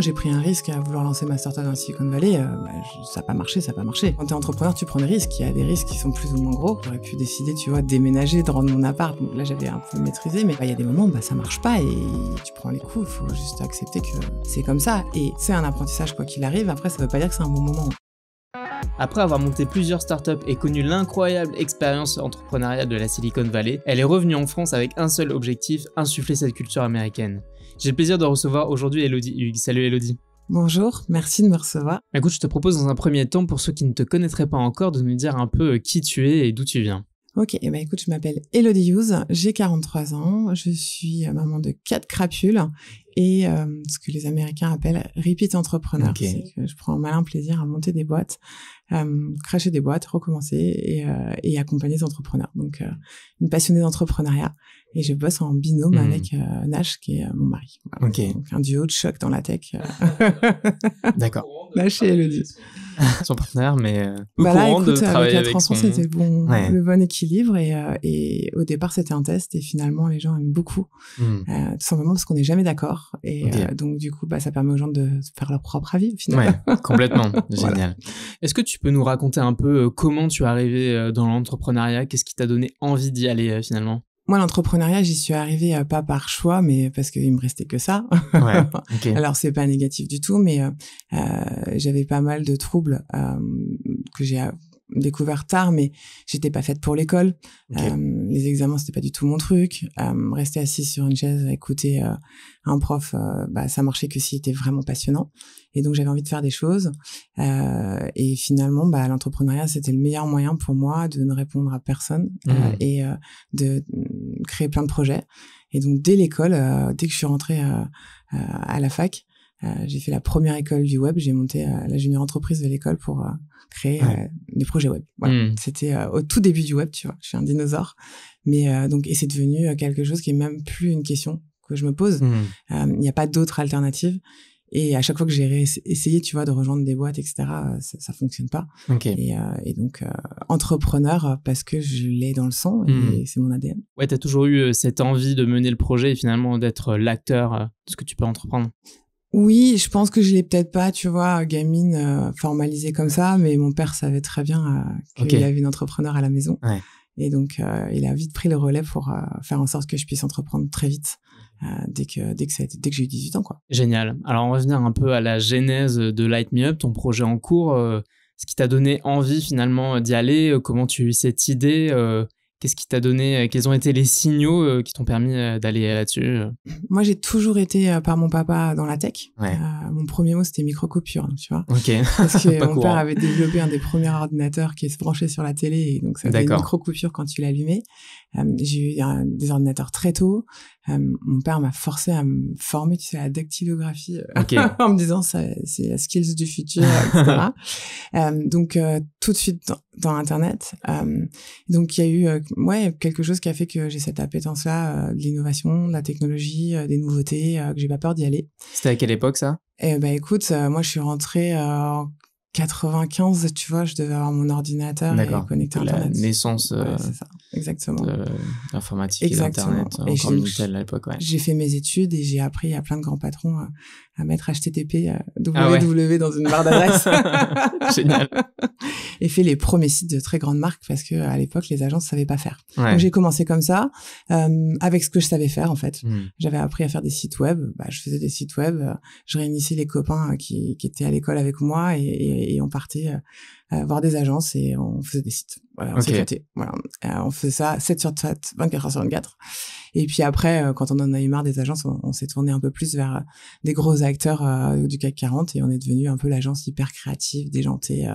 J'ai pris un risque à vouloir lancer ma startup dans la Silicon Valley. Euh, bah, ça n'a pas marché, ça n'a pas marché. Quand t'es entrepreneur, tu prends des risques. Il y a des risques qui sont plus ou moins gros. J'aurais pu décider, tu vois, de déménager, de rendre mon appart. Donc là, j'avais un peu maîtrisé. Mais bah, il y a des moments où bah, ça marche pas et tu prends les coups. Il faut juste accepter que c'est comme ça. Et c'est un apprentissage quoi qu'il arrive. Après, ça ne veut pas dire que c'est un bon moment. Après avoir monté plusieurs startups et connu l'incroyable expérience entrepreneuriale de la Silicon Valley, elle est revenue en France avec un seul objectif, insuffler cette culture américaine. J'ai le plaisir de recevoir aujourd'hui Elodie Hugues. Salut Elodie. Bonjour, merci de me recevoir. Écoute, je te propose dans un premier temps, pour ceux qui ne te connaîtraient pas encore, de nous dire un peu euh, qui tu es et d'où tu viens. Ok, eh ben, écoute, je m'appelle Elodie Hughes, j'ai 43 ans, je suis euh, maman de quatre crapules et euh, ce que les Américains appellent repeat entrepreneur. que je prends un malin plaisir à monter des boîtes, cracher des boîtes, recommencer et, et accompagner des entrepreneurs. Donc, une passionnée d'entrepreneuriat et je bosse en binôme hmm. avec euh, Nash qui est euh, mon mari. Donc un duo de choc dans la tech. Euh. D'accord. Nash et Elodie. son partenaire, mais au bah écoute, de travailler avec, c'était le bon équilibre et, au départ c'était un test et finalement les gens aiment beaucoup hmm. tout simplement parce qu'on n'est jamais d'accord et donc du coup bah, ça permet aux gens de faire leur propre avis finalement. complètement, génial. Est-ce que tu peux nous raconter un peu comment tu es arrivé dans l'entrepreneuriat, qu'est-ce qui t'a donné envie d'y aller finalement moi, l'entrepreneuriat, j'y suis arrivée euh, pas par choix, mais parce qu'il me restait que ça. Ouais, Alors, c'est pas négatif du tout, mais euh, euh, j'avais pas mal de troubles que j'ai découvert tard, mais j'étais pas faite pour l'école. Euh, les examens, c'était pas du tout mon truc. Euh, rester assis sur une chaise, à écouter euh, un prof, bah, ça marchait que s'il était vraiment passionnant. Et donc, j'avais envie de faire des choses. et finalement, bah, l'entrepreneuriat, c'était le meilleur moyen pour moi de ne répondre à personne mmh. et de mmh, créer plein de projets. Et donc, dès l'école, dès que je suis rentrée à la fac, euh, j'ai fait la première école du web, j'ai monté euh, la junior entreprise de l'école pour euh, créer des projets web. Hmm. C'était au tout début du web, tu vois. Je suis un dinosaure, mais donc et c'est devenu quelque chose qui est même plus une question que je me pose. Hmm. Il n'y a pas d'autre alternative. Et à chaque fois que j'ai essayé, tu vois, de rejoindre des boîtes, etc., ça, ça fonctionne pas. Et, donc entrepreneur parce que je l'ai dans le sang et hmm. c'est mon ADN. Ouais, tu as toujours eu cette envie de mener le projet et finalement d'être l'acteur de ce que tu peux entreprendre. Oui, je pense que je l'ai peut-être pas, tu vois, euh, gamine euh, formalisée comme ça, mais mon père savait très bien euh, qu'il avait une entrepreneur à la maison. Et donc, il a vite pris le relais pour faire en sorte que je puisse entreprendre très vite. dès que dès que que j'ai eu 18 ans quoi. Génial. Alors on va revenir un peu à la genèse de Light Me Up, ton projet en cours, ce qui t'a donné envie finalement d'y aller, comment tu as eu cette idée Qu'est-ce qui t'a donné, euh, quels ont été les signaux euh, qui t'ont permis euh, d'aller là-dessus Moi, j'ai toujours été par mon papa dans la tech. mon premier mot, c'était microcoupure, tu vois. Ok. Parce que mon père avait développé un des premiers ordinateurs qui se branchait sur la télé, et donc ça faisait une microcoupure quand tu l'allumais. j'ai eu des ordinateurs très tôt. mon père m'a forcé à me former, tu sais, à la dactylographie, en me disant c'est la skills du futur, etc. donc tout de suite, dans Internet. Euh, donc il y a eu euh, ouais, quelque chose qui a fait que j'ai cette appétence-là euh, de l'innovation, de la technologie, des nouveautés, que j'ai pas peur d'y aller. C'était à quelle époque ça Eh ben écoute, moi je suis rentrée en 95, tu vois, je devais avoir mon ordinateur et connecter Internet. La naissance Exactement. L'informatique et Internet, et hein, à l'époque. Ouais. J'ai fait mes études et j'ai appris à plein de grands patrons à, mettre HTTP www euh, ah dans une barre d'adresse. Génial. et fait les premiers sites de très grandes marques parce que à l'époque les agences savaient pas faire. Donc j'ai commencé comme ça euh, avec ce que je savais faire en fait. Hmm. J'avais appris à faire des sites web. Bah, je faisais des sites web. Euh, je réunissais les copains qui, qui étaient à l'école avec moi et, et on partait euh, voir des agences et on faisait des sites. Voilà, on euh, on faisait ça 7 sur 7, 24 heures sur 24. Et puis après, euh, quand on en a eu marre des agences, on, s'est tourné un peu plus vers des gros acteurs du CAC 40 et on est devenu un peu l'agence hyper créative, déjantée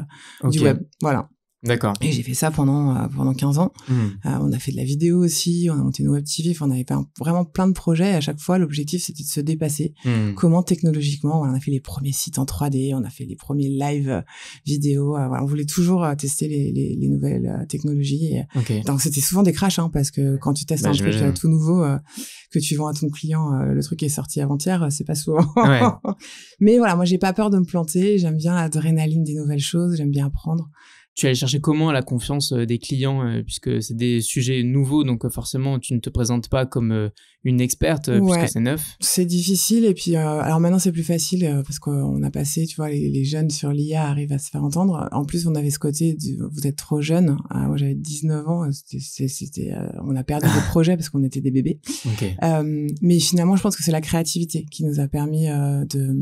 du web. Voilà. D'accord. Et j'ai fait ça pendant, euh, pendant 15 ans. Mmh. Euh, on a fait de la vidéo aussi, on a monté une web TV, on avait vraiment plein de projets. À chaque fois, l'objectif, c'était de se dépasser. Mmh. Comment technologiquement, on a fait les premiers sites en 3D, on a fait les premiers live euh, vidéo. on voulait toujours tester les, les, les nouvelles technologies. Donc, c'était souvent des crashs, hein, parce que quand tu testes bah, un truc tout nouveau que tu vends à ton client, le truc est sorti avant-hier, c'est pas souvent. Mais voilà, moi, j'ai pas peur de me planter. J'aime bien l'adrénaline des nouvelles choses. J'aime bien apprendre tu allais chercher comment la confiance euh, des clients, euh, puisque c'est des sujets nouveaux, donc euh, forcément tu ne te présentes pas comme une experte, puisque c'est neuf. C'est difficile, et puis alors maintenant c'est plus facile, parce qu'on a passé, tu vois, les, jeunes sur l'IA arrivent à se faire entendre. En plus, on avait ce côté, de, vous êtes trop jeune, ah, moi j'avais 19 ans, c'était, on a perdu le projet parce qu'on était des bébés. mais finalement, je pense que c'est la créativité qui nous a permis de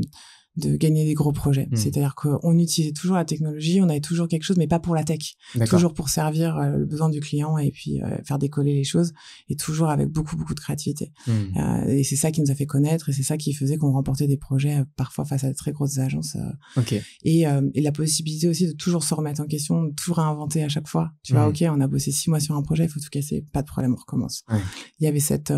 de gagner des gros projets. Hmm. C'est-à-dire qu'on utilisait toujours la technologie, on avait toujours quelque chose, mais pas pour la tech. Toujours pour servir euh, le besoin du client et puis euh, faire décoller les choses, et toujours avec beaucoup, beaucoup de créativité. Hmm. Euh, et c'est ça qui nous a fait connaître, et c'est ça qui faisait qu'on remportait des projets parfois face à de très grosses agences. Okay. Et, la possibilité aussi de toujours se remettre en question, de tout réinventer à chaque fois. Tu vois, hmm. ok, on a bossé six mois sur un projet, il faut tout casser, pas de problème, on recommence. Il y avait cette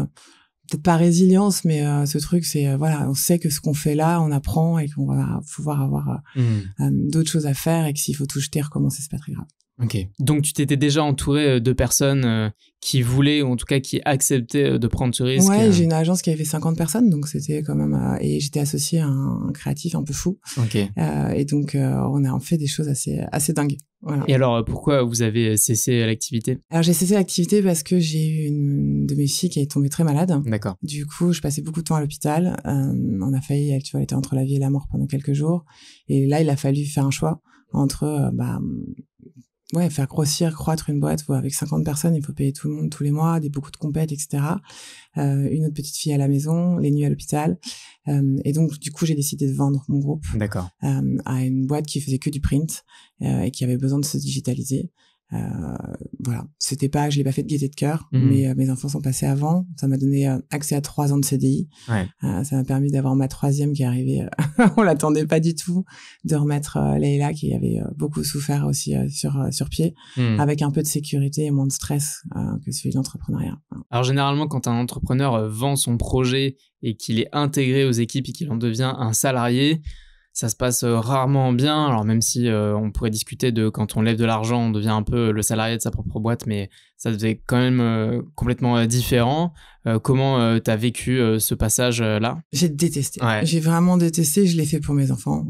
peut-être pas résilience, mais euh, ce truc, c'est euh, voilà, on sait que ce qu'on fait là, on apprend et qu'on va pouvoir avoir euh, mmh. d'autres choses à faire et que s'il faut tout jeter, recommencer, c'est pas très grave. Ok, Donc tu t'étais déjà entouré euh, de personnes euh, qui voulaient ou en tout cas qui acceptaient euh, de prendre ce risque. Ouais, j'ai une agence qui avait 50 personnes, donc c'était quand même et j'étais associé à un, créatif un peu fou. Ok. et donc on a fait des choses assez assez dingues. Voilà. Et alors pourquoi vous avez cessé l'activité Alors j'ai cessé l'activité parce que j'ai eu une de mes filles qui est tombée très malade. D'accord. Du coup, je passais beaucoup de temps à l'hôpital. on a failli, elle, tu vois, elle était entre la vie et la mort pendant quelques jours. Et là, il a fallu faire un choix entre bah ouais, faire grossir, croître une boîte avec 50 personnes, il faut payer tout le monde tous les mois, des beaucoup de compètes, etc. Euh, une autre petite fille à la maison, les nuits à l'hôpital. Euh, et donc, du coup, j'ai décidé de vendre mon groupe euh, à une boîte qui faisait que du print et qui avait besoin de se digitaliser. Euh, voilà, c'était pas, je l'ai pas fait de gaieté de cœur, mmh. mais euh, mes enfants sont passés avant. Ça m'a donné euh, accès à trois ans de CDI. ça m'a permis d'avoir ma troisième qui est arrivée. on l'attendait pas du tout. De remettre Leila qui avait beaucoup souffert aussi sur sur pied, mmh. avec un peu de sécurité et moins de stress que celui d'entrepreneuriat Alors généralement, quand un entrepreneur vend son projet et qu'il est intégré aux équipes et qu'il en devient un salarié, ça se passe euh, rarement bien. Alors même si euh, on pourrait discuter de quand on lève de l'argent, on devient un peu le salarié de sa propre boîte, mais ça devait quand même euh, complètement euh, différent. Euh, comment tu as vécu ce passage-là J'ai détesté. J'ai vraiment détesté. Je l'ai fait pour mes enfants.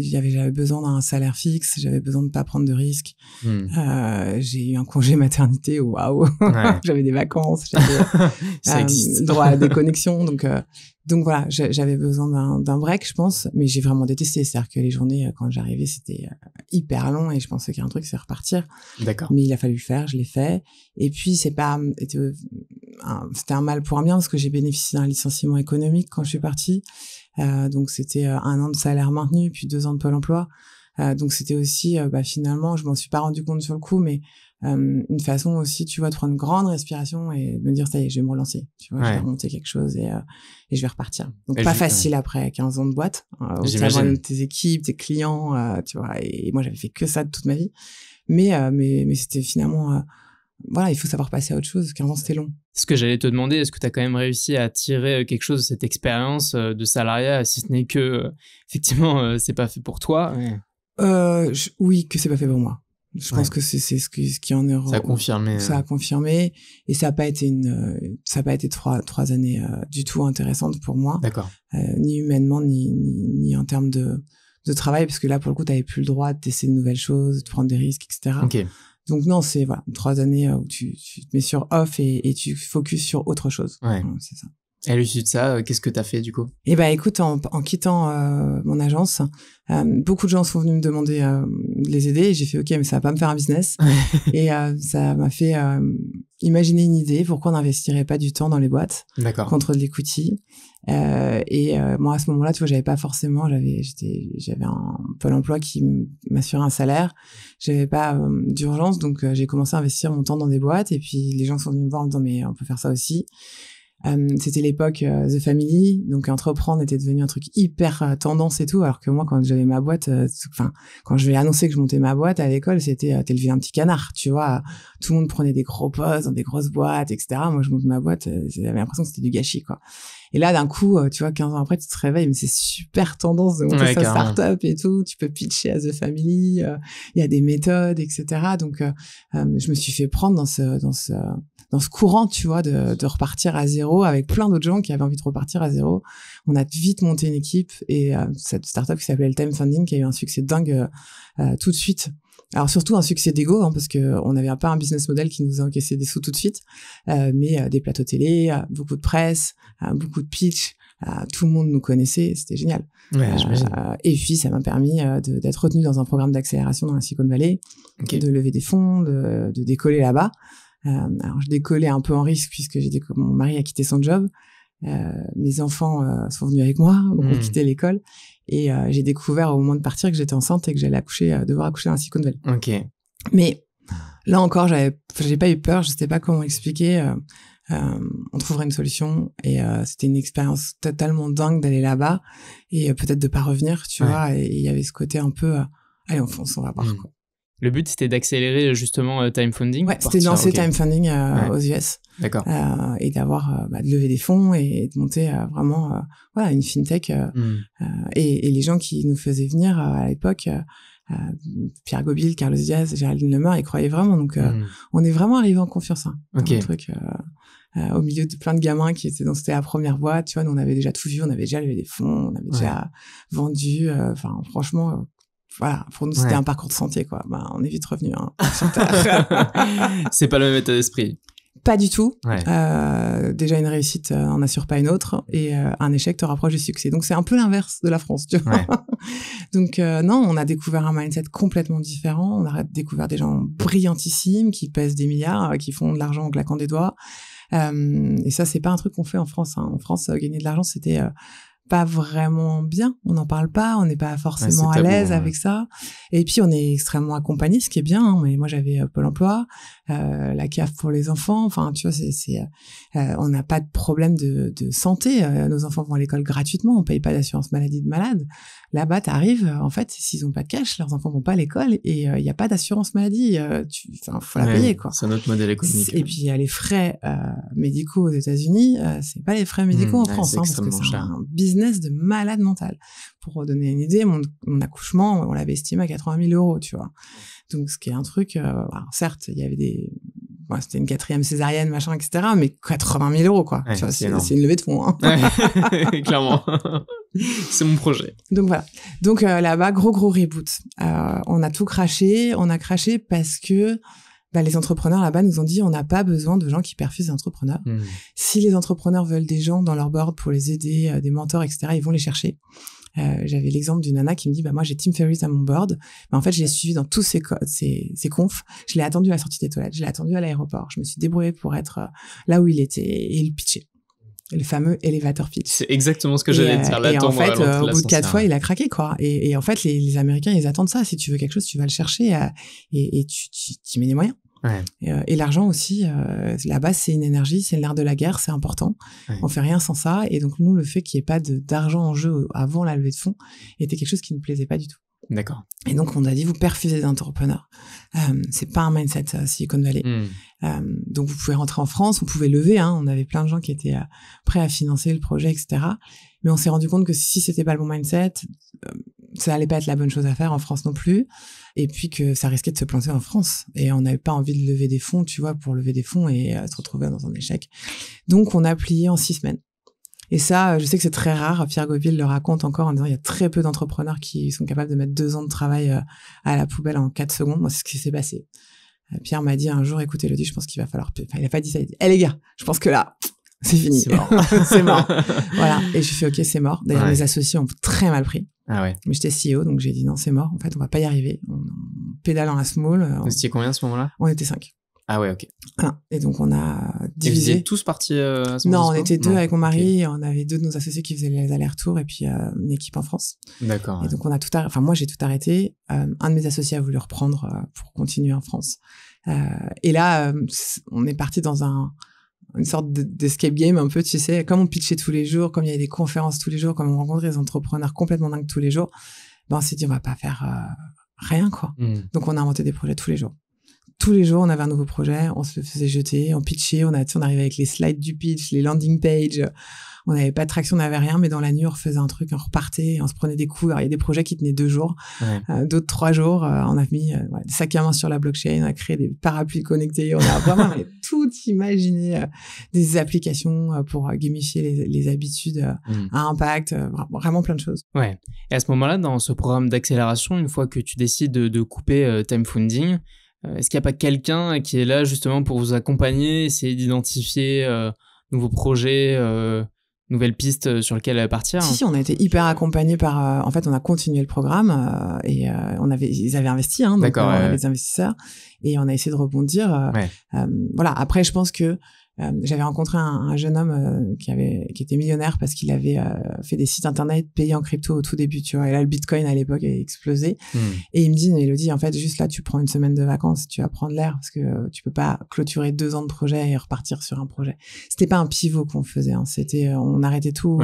j'avais besoin d'un salaire fixe. J'avais besoin de pas prendre de risques. Hmm. j'ai eu un congé maternité. Waouh J'avais des vacances. J'avais droit à des connexions. Donc donc voilà, j'avais besoin d'un break, je pense, mais j'ai vraiment détesté. C'est-à-dire que les journées, quand j'arrivais, c'était hyper long et je pensais qu'un truc, c'est repartir. D'accord. Mais il a fallu le faire, je l'ai fait. Et puis c'est pas hum, euh, c'était un mal pour un bien parce que j'ai bénéficié d'un licenciement économique quand je suis partie. Euh, donc c'était euh, un an de salaire maintenu puis deux ans de pôle emploi. Euh, donc c'était aussi euh, bah, finalement je m'en suis pas rendu compte sur le coup mais euh, une façon aussi tu vois de prendre une grande respiration et de me dire ça y est je vais me relancer tu vois je vais remonter quelque chose et, et je vais repartir donc pas facile après 15 ans de boîte euh, tes équipes tes clients tu vois et, moi j'avais fait que ça de toute ma vie mais mais mais c'était finalement voilà, il faut savoir passer à autre chose. 15 ans, c'était long. ce que j'allais te demander. Est-ce que tu as quand même réussi à tirer euh, quelque chose de cette expérience euh, de salariat, si ce n'est que, euh, effectivement, c'est pas fait pour toi Oui, que c'est pas fait pour moi. Je pense que c'est ce, qui en est. Ça a confirmé. Ça a confirmé. Et ça n'a pas été une, ça pas été trois, trois années du tout intéressantes pour moi. D'accord. ni humainement, ni, ni, en termes de, de travail, parce que là, pour le coup, tu n'avais plus le droit de de nouvelles choses, de prendre des risques, etc. Ok. Donc non, c'est voilà, trois années euh, où tu, tu te mets sur off et, tu focuses sur autre chose. Ouais. C'est ça. Et à l'issue de ça, euh, qu'est-ce que tu as fait du coup Eh ben, écoute, en, quittant euh, mon agence, euh, beaucoup de gens sont venus me demander de les aider. j'ai fait OK, mais ça va pas me faire un business. et ça m'a fait imaginer une idée. Pourquoi on n'investirait pas du temps dans les boîtes contre de l'equity Et moi, à ce moment-là, tu vois, j'avais pas forcément, j'avais, j'avais un pôle emploi qui m'assurait un salaire. J'avais pas d'urgence, donc j'ai commencé à investir mon temps dans des boîtes. Et puis les gens sont venus me voir en me disant mais on peut faire ça aussi. Euh, c'était l'époque euh, The Family, donc entreprendre était devenu un truc hyper euh, tendance et tout, alors que moi quand j'avais ma boîte, enfin quand je vais annoncer que je montais ma boîte à l'école, c'était t'es levé un petit canard, tu vois, tout le monde prenait des gros postes dans des grosses boîtes, etc. Moi je monte ma boîte, j'avais l'impression que c'était du gâchis quoi. Et là, d'un coup, tu vois, 15 ans après, tu te réveilles, mais c'est super tendance de monter sa et tout. Tu peux pitcher à The Family, il y a des méthodes, etc. Donc, je me suis fait prendre dans ce, dans ce, dans ce courant, tu vois, de, de repartir à zéro avec plein d'autres gens qui avaient envie de repartir à zéro. On a vite monté une équipe et euh, cette startup qui s'appelait Time Funding qui a eu un succès dingue euh, euh, tout de suite. Alors surtout un succès d'ego, hein, parce que on n'avait pas un business model qui nous a encaissé des sous tout de suite, euh, mais des plateaux télé, beaucoup de presse, beaucoup de pitch, tout le monde nous connaissait, c'était génial. et puis ça m'a permis d'être retenu dans un programme d'accélération dans la Silicon Valley, okay. de lever des fonds, de, de décoller là-bas. Euh, alors je décollais un peu en risque puisque j'ai mon mari a quitté son job. Euh, mes enfants euh, sont venus avec moi, ont hmm. quitté l'école. Et j'ai découvert au moment de partir que j'étais enceinte et que j'allais accoucher, devoir accoucher dans un Silicon Valley. Ok. Mais là encore, j'avais, j'ai pas eu peur, je sais pas comment expliquer. Euh, on trouverait une solution et c'était une expérience totalement dingue d'aller là-bas et peut-être de pas revenir tu vois et il y avait ce côté un peu allez on fonce on va voir hmm. quoi. Le but, c'était d'accélérer justement euh, Time Funding. Ouais, c'était ah, lancer Time Funding euh, aux US. D'accord. Euh, et d'avoir bah, de lever des fonds et de monter vraiment voilà une fintech. Hmm. Et, et, les gens qui nous faisaient venir à l'époque, Pierre Gobil, Carlos Diaz, Géraldine Lemaire, ils croyaient vraiment. Donc, hmm. on est vraiment arrivé en confiance. Hein, un truc. au milieu de plein de gamins qui étaient dans c'était la première boîte tu vois nous on avait déjà tout vu on avait déjà levé des fonds on avait déjà vendu enfin franchement voilà, pour nous, c'était un parcours de santé, quoi. Bah, on est vite revenu hein, c'est pas le même état d'esprit. Pas du tout. Euh, déjà, une réussite euh, on n'assure pas une autre et euh, un échec te rapproche du succès. Donc, c'est un peu l'inverse de la France, tu vois. Donc, non, on a découvert un mindset complètement différent. On a découvert des gens brillantissimes qui pèsent des milliards, qui font de l'argent en claquant des doigts. et ça, c'est pas un truc qu'on fait en France. Hein. En France, gagner de l'argent, c'était pas vraiment bien. On n'en parle pas, on n'est pas forcément à l'aise avec ça. Et puis on est extrêmement accompagné, ce qui est bien. Hein, mais moi j'avais euh, Pôle Emploi, euh, la CAF pour les enfants. Enfin, tu vois, c'est euh, euh, on n'a pas de problème de, santé. Euh, nos enfants vont à l'école gratuitement, on paye pas d'assurance maladie de malade. Là-bas, tu arrives, euh, en fait, s'ils ont pas de cash, leurs enfants vont pas à l'école et il n'y a pas d'assurance maladie. tu, faut la payer quoi. C'est notre modèle économique. Et puis il y a les frais médicaux aux États-Unis. c'est pas les frais médicaux mmh, en France, hein, parce que c'est un business de malade mental. Pour donner une idée, mon, accouchement, on l'avait estimé à 80 000 euros, tu vois. Donc, ce qui est un truc, certes, il y avait des, c'était une quatrième césarienne, machin, etc. Mais 80 000 euros, quoi. c'est une levée de fonds. Hein. clairement. c'est mon projet. Donc voilà. Donc euh, là-bas, gros, gros reboot. Euh, on a tout craché. On a craché parce que bah, les entrepreneurs là-bas nous ont dit on n'a pas besoin de gens qui perfusent les entrepreneurs. Hmm. Si les entrepreneurs veulent des gens dans leur board pour les aider, euh, des mentors, etc., ils vont les chercher. Euh, j'avais l'exemple d'une nana qui me dit, bah moi j'ai Tim Ferriss à mon board. Mais en fait, je l'ai suivi dans tous ses, codes ses confs. Je l'ai attendu à la sortie des toilettes, je l'ai attendu à l'aéroport. Je me suis débrouillée pour être euh, là où il était et le pitcher le fameux elevator pitch. C'est exactement ce que j'allais euh, dire. Là, et en fait, au bout de quatre fois, il a craqué, quoi. Et, en fait, les, Américains, ils attendent ça. Si tu veux quelque chose, tu vas le chercher et, et, tu, tu mets des moyens. Euh, et, l'argent aussi, euh, la base, c'est une énergie, c'est l'air de la guerre, c'est important. On fait rien sans ça. Et donc, nous, le fait qu'il n'y ait pas d'argent en jeu avant la levée de fonds était quelque chose qui ne plaisait pas du tout. D'accord. Et donc, on a dit, vous perfusez d'entrepreneurs. Euh, c'est pas un mindset si euh, Silicon Valley. Hmm. donc, vous pouvez rentrer en France, vous pouvez lever. Hein, on avait plein de gens qui étaient prêts à financer le projet, etc. Mais on s'est rendu compte que si c'était pas le bon mindset, ça allait pas être la bonne chose à faire en France non plus, et puis que ça risquait de se planter en France. Et on n'avait pas envie de lever des fonds, tu vois, pour lever des fonds et euh, se retrouver dans un échec. Donc on a plié en six semaines. Et ça, euh, je sais que c'est très rare. Pierre Gauville le raconte encore en disant il y a très peu d'entrepreneurs qui sont capables de mettre deux ans de travail euh, à la poubelle en quatre secondes. Moi, c'est ce qui s'est passé. Pierre m'a dit un jour, écoutez, Lodi, je pense qu'il va falloir. Enfin, il a pas dit ça. Il a dit, hé eh, les gars, je pense que là, c'est fini. C'est mort. voilà. Et je fait, ok, c'est mort. D'ailleurs, mes associés ont très mal pris. Ah ouais. Mais j'étais CEO, donc j'ai dit non, c'est mort. En fait, on va pas y arriver. On, pédale en la small. On... Euh, vous étiez combien à ce moment-là On était cinq. Ah ouais, ok. Et donc on a divisé. Et vous tous partis euh, à ce moment-là Non, on était deux avec mon mari. On avait deux de nos associés qui faisaient les allers-retours et puis euh, une équipe en France. D'accord. Et donc on a tout arrêté. Enfin, moi j'ai tout arrêté. un de mes associés a voulu reprendre pour continuer en France. et là, on est parti dans un une sorte d'escape game un peu, tu sais, comme on pitchait tous les jours, comme il y avait des conférences tous les jours, comme on rencontrait des entrepreneurs complètement dingues tous les jours, ben on s'est dit on va pas faire euh, rien quoi. Hmm. Donc on a inventé des projets tous les jours. Tous les jours, on avait un nouveau projet, on se le faisait jeter, on pitchait, on, a, on arrivait avec les slides du pitch, les landing pages on n'avait pas de traction, on n'avait rien, mais dans la nuit, on faisait un truc, on repartait, on se prenait des coups. il y a des projets qui tenaient deux jours, euh, d'autres trois jours. Euh, on a mis euh, des sacs à main sur la blockchain, on a créé des parapluies connectés, on a vraiment tout imaginé, des applications pour gamifier les, habitudes mm. à impact, vraiment plein de choses. Ouais. Et à ce moment-là, dans ce programme d'accélération, une fois que tu décides de, couper Time Funding, est-ce qu'il n'y a pas quelqu'un qui est là justement pour vous accompagner, essayer d'identifier nouveaux projets, nouvelle piste euh, sur laquelle euh, partir. Si, on a été hyper accompagné par. Euh, en fait, on a continué le programme et on avait, ils avaient investi, hein, donc on des investisseurs et on a essayé de rebondir. voilà. Après, je pense que euh, j'avais rencontré un, jeune homme euh, qui avait qui était millionnaire parce qu'il avait euh, fait des sites internet payés en crypto au tout début tu vois et là le bitcoin à l'époque a explosé hmm. et il me dit dit, en fait juste là tu prends une semaine de vacances tu vas prendre l'air parce que tu peux pas clôturer deux ans de projet et repartir sur un projet c'était pas un pivot qu'on faisait hein, c'était on arrêtait tout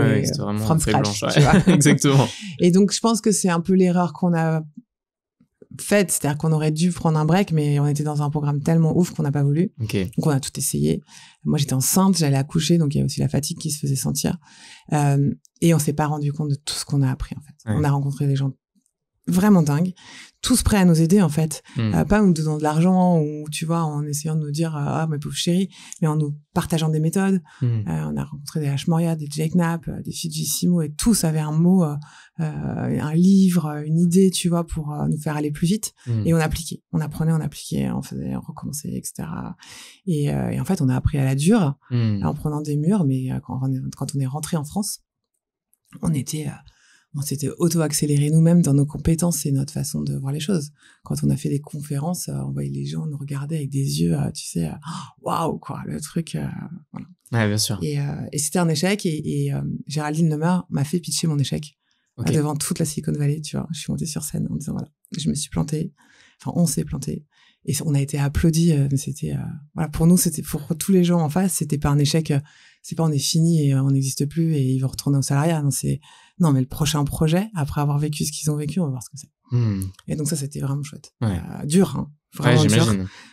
from scratch exactement et donc je pense que c'est un peu l'erreur qu'on a Faites, C'est-à-dire qu'on aurait dû prendre un break, mais on était dans un programme tellement ouf qu'on n'a pas voulu. Donc on a tout essayé. Moi j'étais enceinte, j'allais accoucher, donc il y a aussi la fatigue qui se faisait sentir. Euh, et on s'est pas rendu compte de tout ce qu'on a appris en fait. On a rencontré des gens vraiment dingue tous prêts à nous aider en fait, hmm. euh, pas nous donnant de l'argent ou tu vois en essayant de nous dire euh, ah mais pauvre chérie, mais en nous partageant des méthodes. Hmm. Euh, on a rencontré des Moria, des Jake Knapp, des Fujisimo, et tous avaient un mot, un livre, une idée, tu vois, pour nous faire aller plus vite. Hmm. Et on appliquait, on apprenait, on appliquait, on faisait, on recommençait, etc. Et, et en fait, on a appris à la dure en prenant des murs, mais quand on est, quand on est rentré en France, on était on s'était auto-accéléré nous-mêmes dans nos compétences et notre façon de voir les choses. Quand on a fait des conférences, euh, on voyait les gens nous regarder avec des yeux, euh, tu sais, euh, waouh, wow, quoi, le truc. Ouais, bien sûr. Et, c'était un échec et, Géraldine Lemar m'a fait pitcher mon échec devant toute la Silicon Valley, tu vois. Je suis montée sur scène en disant, voilà, je me suis plantée. Enfin, on s'est planté et on a été applaudis. Euh, c'était euh, voilà pour nous, c'était pour tous les gens en face, c'était pas un échec. Euh, c'est pas on est fini et on n'existe plus et ils vont retourner au salariat. Non, c'est non, mais le prochain projet après avoir vécu ce qu'ils ont vécu, on va voir ce que c'est. Hmm. Et donc ça, c'était vraiment chouette, dur, hein, vraiment dur.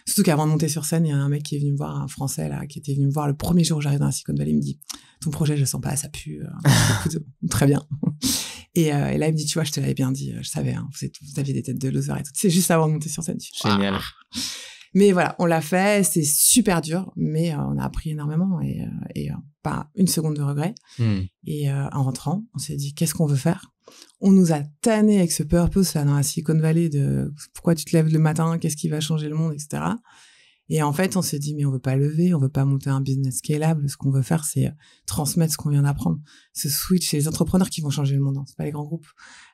Surtout qu'avant de monter sur scène, il y a un mec qui est venu me voir, un Français là, qui était venu me voir le premier jour où j'arrive dans la Silicon Valley, il me dit "Ton projet, je sens pas, ça pue." très bien. Et, euh, et, là, il me dit, tu vois, je te l'avais bien dit, euh, je savais, hein, vous, êtes, aviez des têtes de loser et tout. C'est juste avant de monter sur scène. Génial. Mais voilà, on l'a fait, c'est super dur, mais euh, on a appris énormément et, euh, pas une seconde de regret. Hmm. Et en rentrant, on s'est dit, qu'est-ce qu'on veut faire On nous a tanné avec ce purpose là dans la Silicon Valley de pourquoi tu te lèves le matin, qu'est-ce qui va changer le monde, etc. Et en fait, on s'est dit, mais on veut pas lever, on veut pas monter un business scalable. Ce qu'on veut faire, c'est euh, transmettre ce qu'on vient d'apprendre. Ce switch, c'est les entrepreneurs qui vont changer le monde, hein, c'est pas les grands groupes.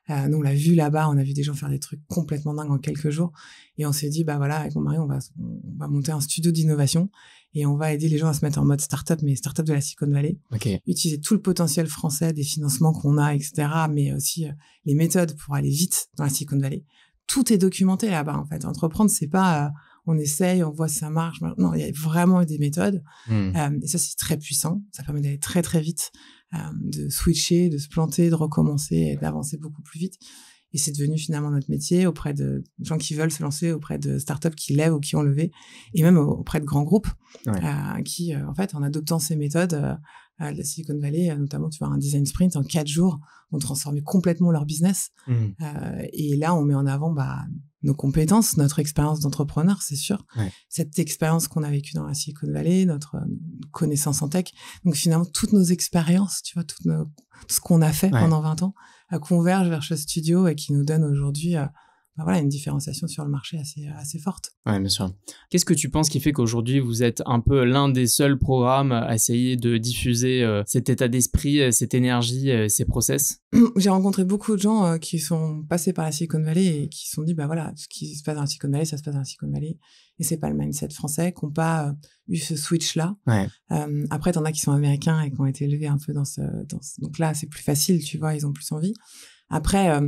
Euh, nous, on l'a vu là-bas, on a vu des gens faire des trucs complètement dingues en quelques jours. Et on s'est dit, bah voilà, avec mon mari, on va, on va monter un studio d'innovation et on va aider les gens à se mettre en mode startup, mais startup de la Silicon Valley. Okay. Utiliser tout le potentiel français des financements qu'on a, etc., mais aussi euh, les méthodes pour aller vite dans la Silicon Valley. Tout est documenté là-bas, en fait. Entreprendre, c'est pas... Euh, on essaye, on voit si ça marche. Non, il y a vraiment des méthodes. Hmm. Euh, et ça, c'est très puissant. Ça permet d'aller très, très vite, euh, de switcher, de se planter, de recommencer d'avancer beaucoup plus vite. Et c'est devenu finalement notre métier auprès de gens qui veulent se lancer, auprès de startups qui lèvent ou qui ont levé, et même auprès de grands groupes euh, qui, en fait, en adoptant ces méthodes, la Silicon Valley, notamment, tu vois, un design sprint en quatre jours, ont transformé complètement leur business. Hmm. et là, on met en avant bah, nos compétences, notre expérience d'entrepreneur, c'est sûr. Cette expérience qu'on a vécue dans la Silicon Valley, notre euh, connaissance en tech. Donc finalement, toutes nos expériences, tu vois, tout, ce qu'on a fait pendant 20 ans, a converge vers ce studio et qui nous donne aujourd'hui euh, voilà, une différenciation sur le marché assez, euh, assez forte. Oui, bien sûr. Qu'est-ce que tu penses qui fait qu'aujourd'hui, vous êtes un peu l'un des seuls programmes à essayer de diffuser euh, cet état d'esprit, euh, cette énergie, ces process J'ai rencontré beaucoup de gens qui sont passés par la Silicon Valley et qui se sont dit, bah voilà, ce qui se passe dans la Silicon Valley, ça se passe dans la Silicon Valley. Et c'est pas le mindset français, qui n'ont pas eu ce switch-là. Ouais. après, en as qui sont américains et qui ont été élevés un peu dans ce... Dans ce... Donc là, c'est plus facile, tu vois, ils ont plus envie. Après,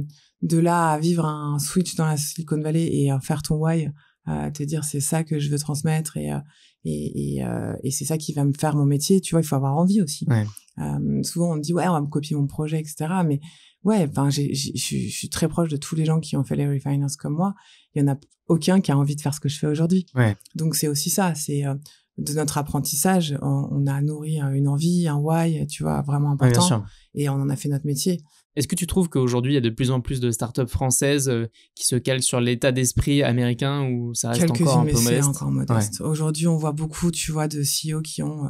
de là à vivre un switch dans la Silicon Valley et faire ton why, à te dire c'est ça que je veux transmettre et euh, euh, et, c'est ça qui va me faire mon métier. Tu vois, il faut avoir envie aussi. Euh, souvent on dit ouais on va me copier mon projet etc. Mais ouais, enfin je suis très proche de tous les gens qui ont fait les refinances comme moi. Il y en a aucun qui a envie de faire ce que je fais aujourd'hui. Donc c'est aussi ça, c'est de notre apprentissage, on, a nourri une envie, un why, tu vois, vraiment important. et on en a fait notre métier. Est-ce que tu trouves qu'aujourd'hui, il y a de plus en plus de startups françaises euh, qui se calent sur l'état d'esprit américain ou ça reste encore un peu modeste, encore modeste. Aujourd'hui, on voit beaucoup, tu vois, de CEO qui ont euh,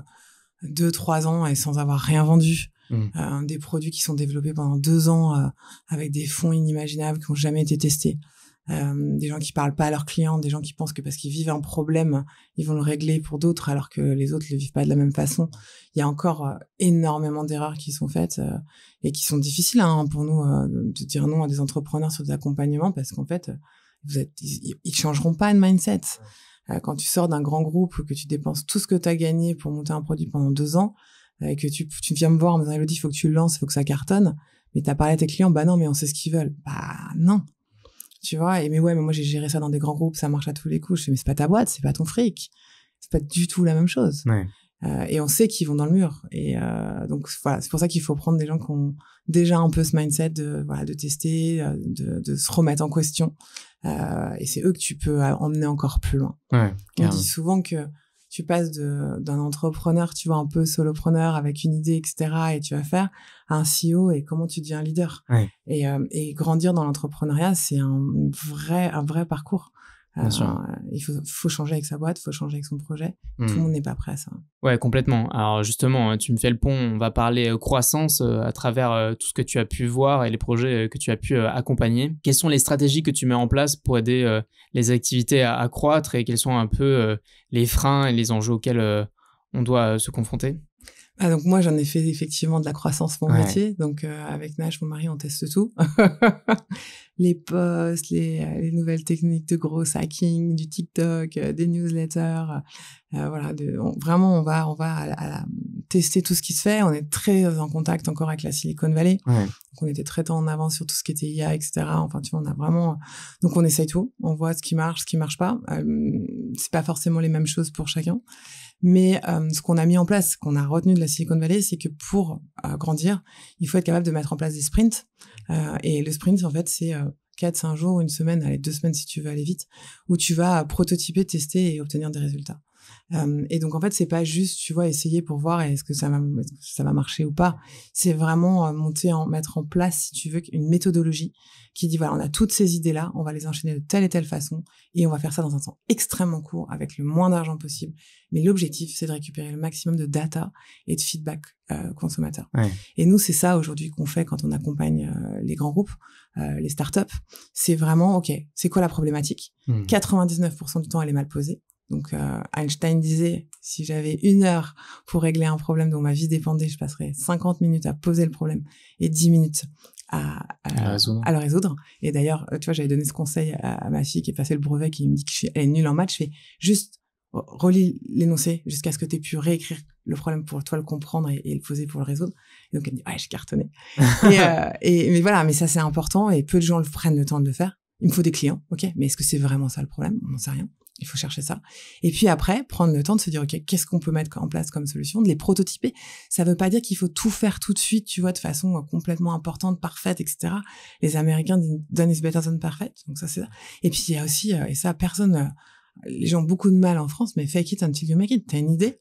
deux trois ans et sans avoir rien vendu. Mmh. Euh, des produits qui sont développés pendant deux ans avec des fonds inimaginables qui n'ont jamais été testés des gens qui parlent pas à leurs clients, des gens qui pensent que parce qu'ils vivent un problème, ils vont le régler pour d'autres alors que les autres le vivent pas de la même façon. Il y a encore euh, énormément d'erreurs qui sont faites euh, et qui sont difficiles hein, pour nous euh, de dire non à des entrepreneurs sur des accompagnements parce qu'en fait, vous ils, ils, changeront pas de mindset. quand tu sors d'un grand groupe que tu dépenses tout ce que tu as gagné pour monter un produit pendant deux ans et que tu, viens me voir en me disant il faut que tu le lances, il faut que ça cartonne, mais tu parlé à tes clients, bah non, mais on sait ce qu'ils veulent. Bah non tu vois. Et mais ouais, mais moi j'ai géré ça dans des grands groupes, ça marche à tous les coups. Je mais c'est pas ta boîte, c'est pas ton fric, c'est pas du tout la même chose. Euh, et on sait qu'ils vont dans le mur. Et euh, donc voilà, c'est pour ça qu'il faut prendre des gens qui ont déjà un peu ce mindset de voilà de tester, euh, de, se remettre en question. et c'est eux que tu peux emmener encore plus loin. on dit souvent que tu passes d'un entrepreneur, tu vois, un peu solopreneur avec une idée, etc., et tu vas faire, un CEO et comment tu deviens leader. Et, euh, et, grandir dans l'entrepreneuriat, c'est un vrai, un vrai parcours. Euh, il faut, changer avec sa boîte, il faut changer avec son projet. Hmm. Tout le monde n'est pas prêt à ça. Ouais, complètement. Alors justement, hein, tu me fais le pont. On va parler euh, croissance euh, à travers tout ce que tu as pu voir et les projets que tu as pu accompagner. Quelles sont les stratégies que tu mets en place pour aider les activités à, croître et quels sont un peu les freins et les enjeux auxquels on doit se confronter ah, donc moi j'en ai fait effectivement de la croissance mon métier. Donc euh, avec Nash, mon mari, on teste tout. les posts, les, euh, les, nouvelles techniques de gros hacking, du TikTok, euh, des newsletters. voilà, vraiment on va on va tester tout ce qui se fait. On est très en contact encore avec la Silicon Valley. Donc on était très en avance sur tout ce qui était IA, etc. Enfin tu vois, on a vraiment donc on essaye tout. On voit ce qui marche, ce qui marche pas. Euh, c'est pas forcément les mêmes choses pour chacun. Mais euh, ce qu'on a mis en place, qu'on a retenu de la Silicon Valley, c'est que pour euh, grandir, il faut être capable de mettre en place des sprints. Euh, et le sprint, en fait, c'est 4-5 jours, une semaine, allez, deux semaines si tu veux aller vite, où tu vas prototyper, tester et obtenir des résultats et donc en fait, c'est pas juste, tu vois, essayer pour voir est-ce que ça va, ça va marcher ou pas. C'est vraiment monter, en, mettre en place, si tu veux, une méthodologie qui dit voilà, on a toutes ces idées là, on va les enchaîner de telle et telle façon, et on va faire ça dans un temps extrêmement court avec le moins d'argent possible. Mais l'objectif, c'est de récupérer le maximum de data et de feedback euh, consommateur. Et nous, c'est ça aujourd'hui qu'on fait quand on accompagne les grands groupes, les startups. C'est vraiment ok, c'est quoi la problématique 99% mmh. du temps, elle est mal posée. Donc euh, Einstein disait, si j'avais une heure pour régler un problème dont ma vie dépendait, je passerais 50 minutes à poser le problème et 10 minutes à, à, le résoudre. Et d'ailleurs, euh, tu vois, j'avais donné ce conseil à, ma fille qui est le brevet, qui me dit qu'elle est nulle en maths. Je fais juste relis l'énoncé jusqu'à ce que tu aies pu réécrire le problème pour toi le comprendre et, le poser pour le résoudre. Et donc elle dit, ouais, je cartonnais. et, euh, et, mais voilà, mais ça c'est important et peu de gens prennent le temps de le faire. Il me faut des clients, ok, mais est-ce que c'est vraiment ça le problème On n'en sait rien il faut chercher ça. Et puis après, prendre le temps de se dire, OK, qu'est-ce qu'on peut mettre en place comme solution, de les prototyper. Ça ne veut pas dire qu'il faut tout faire tout de suite, tu vois, de façon euh, complètement importante, parfaite, etc. Les Américains disent, done is better than perfect. Donc ça, c'est ça. Et puis il y a aussi, euh, et ça, personne, euh, les gens ont beaucoup de mal en France, mais fake it until you make it. T'as une idée,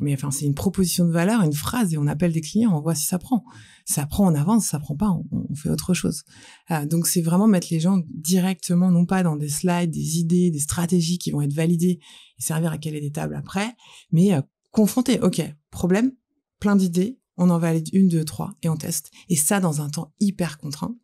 mais enfin, c'est une proposition de valeur, une phrase, et on appelle des clients, on voit si ça prend. Ça prend, on avance, ça prend pas, on, fait autre chose. Euh, donc, c'est vraiment mettre les gens directement, non pas dans des slides, des idées, des stratégies qui vont être validées et servir à caler des tables après, mais euh, confronter. Ok, problème, plein d'idées, on en valide une, deux, trois et on teste. Et ça dans un temps hyper contraint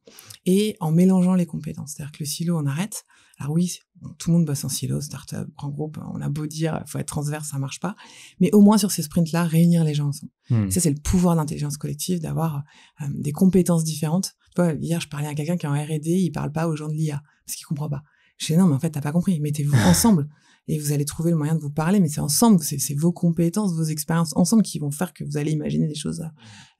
et en mélangeant les compétences. C'est-à-dire que le silo, on arrête. Alors oui, tout le monde bosse en silo, startup, grand groupe, on a beau dire, faut être transverse, ça marche pas. Mais au moins sur ces sprints-là, réunir les gens ensemble. Hmm. Ça, c'est le pouvoir d'intelligence collective, d'avoir euh, des compétences différentes. Tu hier, je parlais à quelqu'un qui est en R&D, il parle pas aux gens de l'IA, parce qu'il comprend pas. Je dis, non, mais en fait, t'as pas compris. Mettez-vous ensemble. Et vous allez trouver le moyen de vous parler, mais c'est ensemble, c'est vos compétences, vos expériences ensemble qui vont faire que vous allez imaginer des choses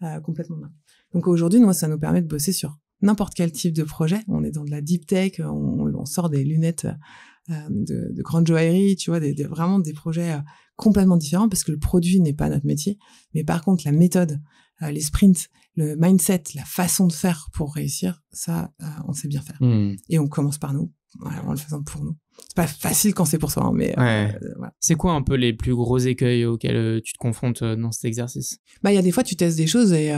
euh, euh, complètement dingues. Donc aujourd'hui, moi, ça nous permet de bosser sur n'importe quel type de projet. On est dans de la deep tech, on, sort des lunettes euh, de, grande joaillerie, tu vois, des, vraiment des projets euh, complètement différents parce que le produit n'est pas notre métier. Mais par contre, la méthode, euh, les sprints, le mindset, la façon de faire pour réussir, ça, on sait bien faire. Hmm. Et on commence par nous faisant pour nous. C'est pas facile quand c'est pour soi, hein, mais euh, euh, C'est quoi un peu les plus gros écueils auxquels euh, tu te confrontes dans cet exercice Bah, il y a des fois, tu testes des choses et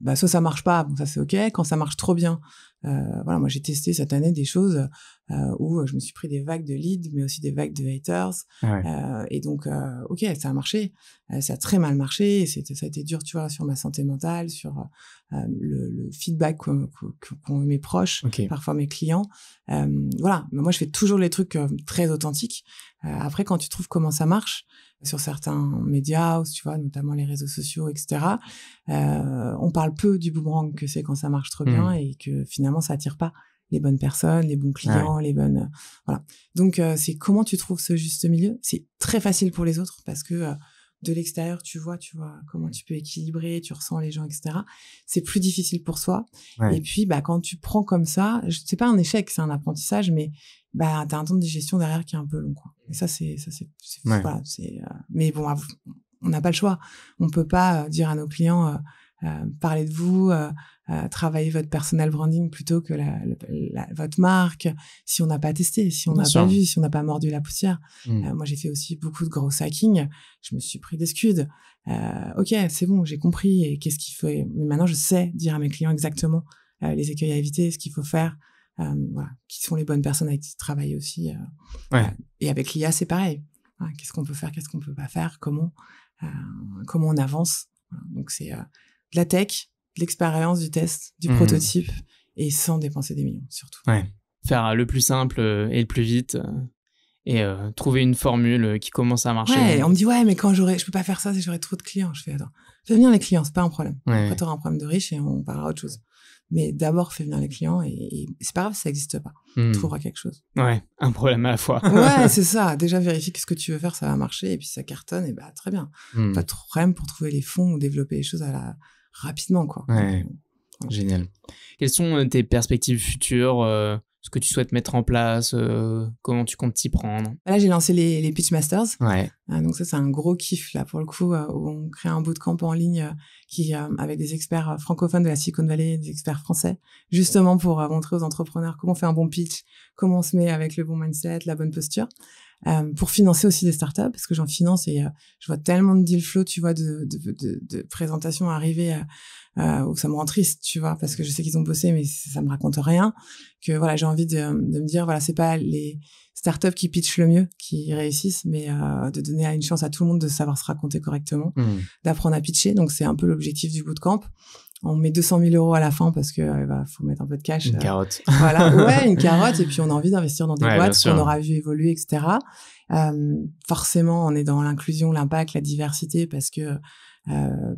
bah, soit ça marche pas, ça c'est ok. Quand ça marche trop bien, voilà, moi j'ai testé cette année des choses. Euh, où euh, je me suis pris des vagues de leads, mais aussi des vagues de haters. Euh, et donc, ok, ça a marché, ça a très mal marché, et ça a été dur, tu vois, sur ma santé mentale, sur le, feedback qu'ont qu mes proches, okay. parfois mes clients. voilà, mais moi je fais toujours les trucs très authentiques. après, quand tu trouves comment ça marche, sur certains médias, tu vois, notamment les réseaux sociaux, etc. on parle peu du boomerang que c'est quand ça marche trop bien mmh. et que finalement ça attire pas les bonnes personnes, les bons clients, les bonnes voilà. Donc euh, c'est comment tu trouves ce juste milieu. C'est très facile pour les autres parce que euh, de l'extérieur, tu vois, tu vois comment tu peux équilibrer, tu ressens les gens, etc. C'est plus difficile pour soi. Et puis, bah, quand tu prends comme ça, c'est pas un échec, c'est un apprentissage, mais bah, as un temps de digestion derrière qui est un peu long, quoi. ça, c'est, euh, mais bon, on n'a pas le choix. On ne peut pas dire à nos clients, euh, parler de vous, euh, euh, travailler votre personal branding plutôt que votre marque, si on n'a pas testé, si on n'a pas vu, si on n'a pas mordu la poussière. Mmh. moi, j'ai fait aussi beaucoup de gros hacking. Je me suis pris des scuds. ok, c'est bon, j'ai compris. Et qu'est-ce qu'il faut Mais maintenant, je sais dire à mes clients exactement les écueils à éviter, ce qu'il faut faire. qui sont les bonnes personnes avec qui travailler aussi. et avec l'IA, c'est pareil. Hein, qu'est-ce qu'on peut faire, qu'est-ce qu'on peut pas faire, comment, comment on avance. donc c'est de la tech, de l'expérience, du test, du mhm. prototype, et sans dépenser des millions surtout. Ouais. Faire le plus simple euh, et le plus vite euh, et euh, trouver une formule qui commence à marcher. Ouais, on me dit ouais, mais quand j'aurai, je peux pas faire ça si j'aurai trop de clients. Je fais attends, fais venir les clients, c'est pas un problème. Après, t'auras un problème de riche et on parlera autre chose. Mais d'abord, fais venir les clients et, c'est pas grave si ça n'existe pas. Hmm. Tu trouveras quelque chose. Ouais, un problème à la fois. ouais, c'est ça. Déjà, vérifie que ce que tu veux faire, ça va marcher. Et puis, ça cartonne, et bah, très bien. Mmh. Pas de problème pour trouver les fonds ou développer les choses à la, rapidement. Quoi. Ouais. Génial. Quelles sont euh, tes perspectives futures euh, Ce que tu souhaites mettre en place euh, Comment tu comptes t'y prendre Là, j'ai lancé les, les Pitch Masters. Ouais. donc ça, c'est un gros kiff, là, pour le coup, où on crée un bootcamp en ligne qui, avec des experts francophones de la Silicon Valley, des experts français, justement pour montrer aux entrepreneurs comment on fait un bon pitch, comment on se met avec le bon mindset, la bonne posture. Euh, pour financer aussi des startups parce que j'en finance et euh, je vois tellement de deal flow, tu vois, de, de, de, de présentations arriver euh, euh, où ça me rend triste, tu vois, parce que je sais qu'ils ont bossé mais ça, me raconte rien. Que voilà, j'ai envie de, de me dire voilà, c'est pas les startups qui pitchent le mieux qui réussissent, mais de donner une chance à tout le monde de savoir se raconter correctement, mmh. d'apprendre à pitcher. Donc c'est un peu l'objectif du bootcamp. camp on met 200 000 euros à la fin parce que euh, bah, faut mettre un peu de cash. Une euh, carotte. Voilà, ouais, une carotte. Et puis on a envie d'investir dans des boîtes qu'on aura vu évoluer, etc. Euh, forcément, on est dans l'inclusion, l'impact, la diversité parce que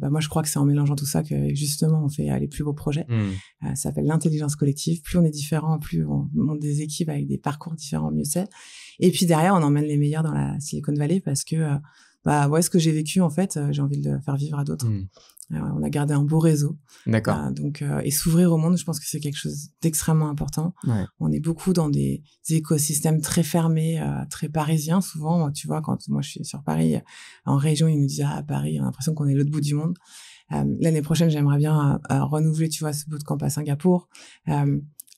bah, moi je crois que c'est en mélangeant tout ça que justement on fait les plus beaux projets. Hmm. ça s'appelle l'intelligence collective. Plus on est différent, plus on monte des équipes avec des parcours différents, mieux c'est. Et puis derrière, on emmène les meilleurs dans la Silicon Valley parce que bah ouais, ce que j'ai vécu en fait, j'ai envie de faire vivre à d'autres. Hmm. Euh, on a gardé un beau réseau. D'accord. Euh, donc, euh, et s'ouvrir au monde, je pense que c'est quelque chose d'extrêmement important. On est beaucoup dans des, écosystèmes très fermés, très parisiens. Souvent, tu vois, quand moi je suis sur Paris, en région, ils nous disent à ah, Paris, on a l'impression qu'on est l'autre bout du monde. L'année prochaine, j'aimerais bien renouveler, tu vois, ce camp à Singapour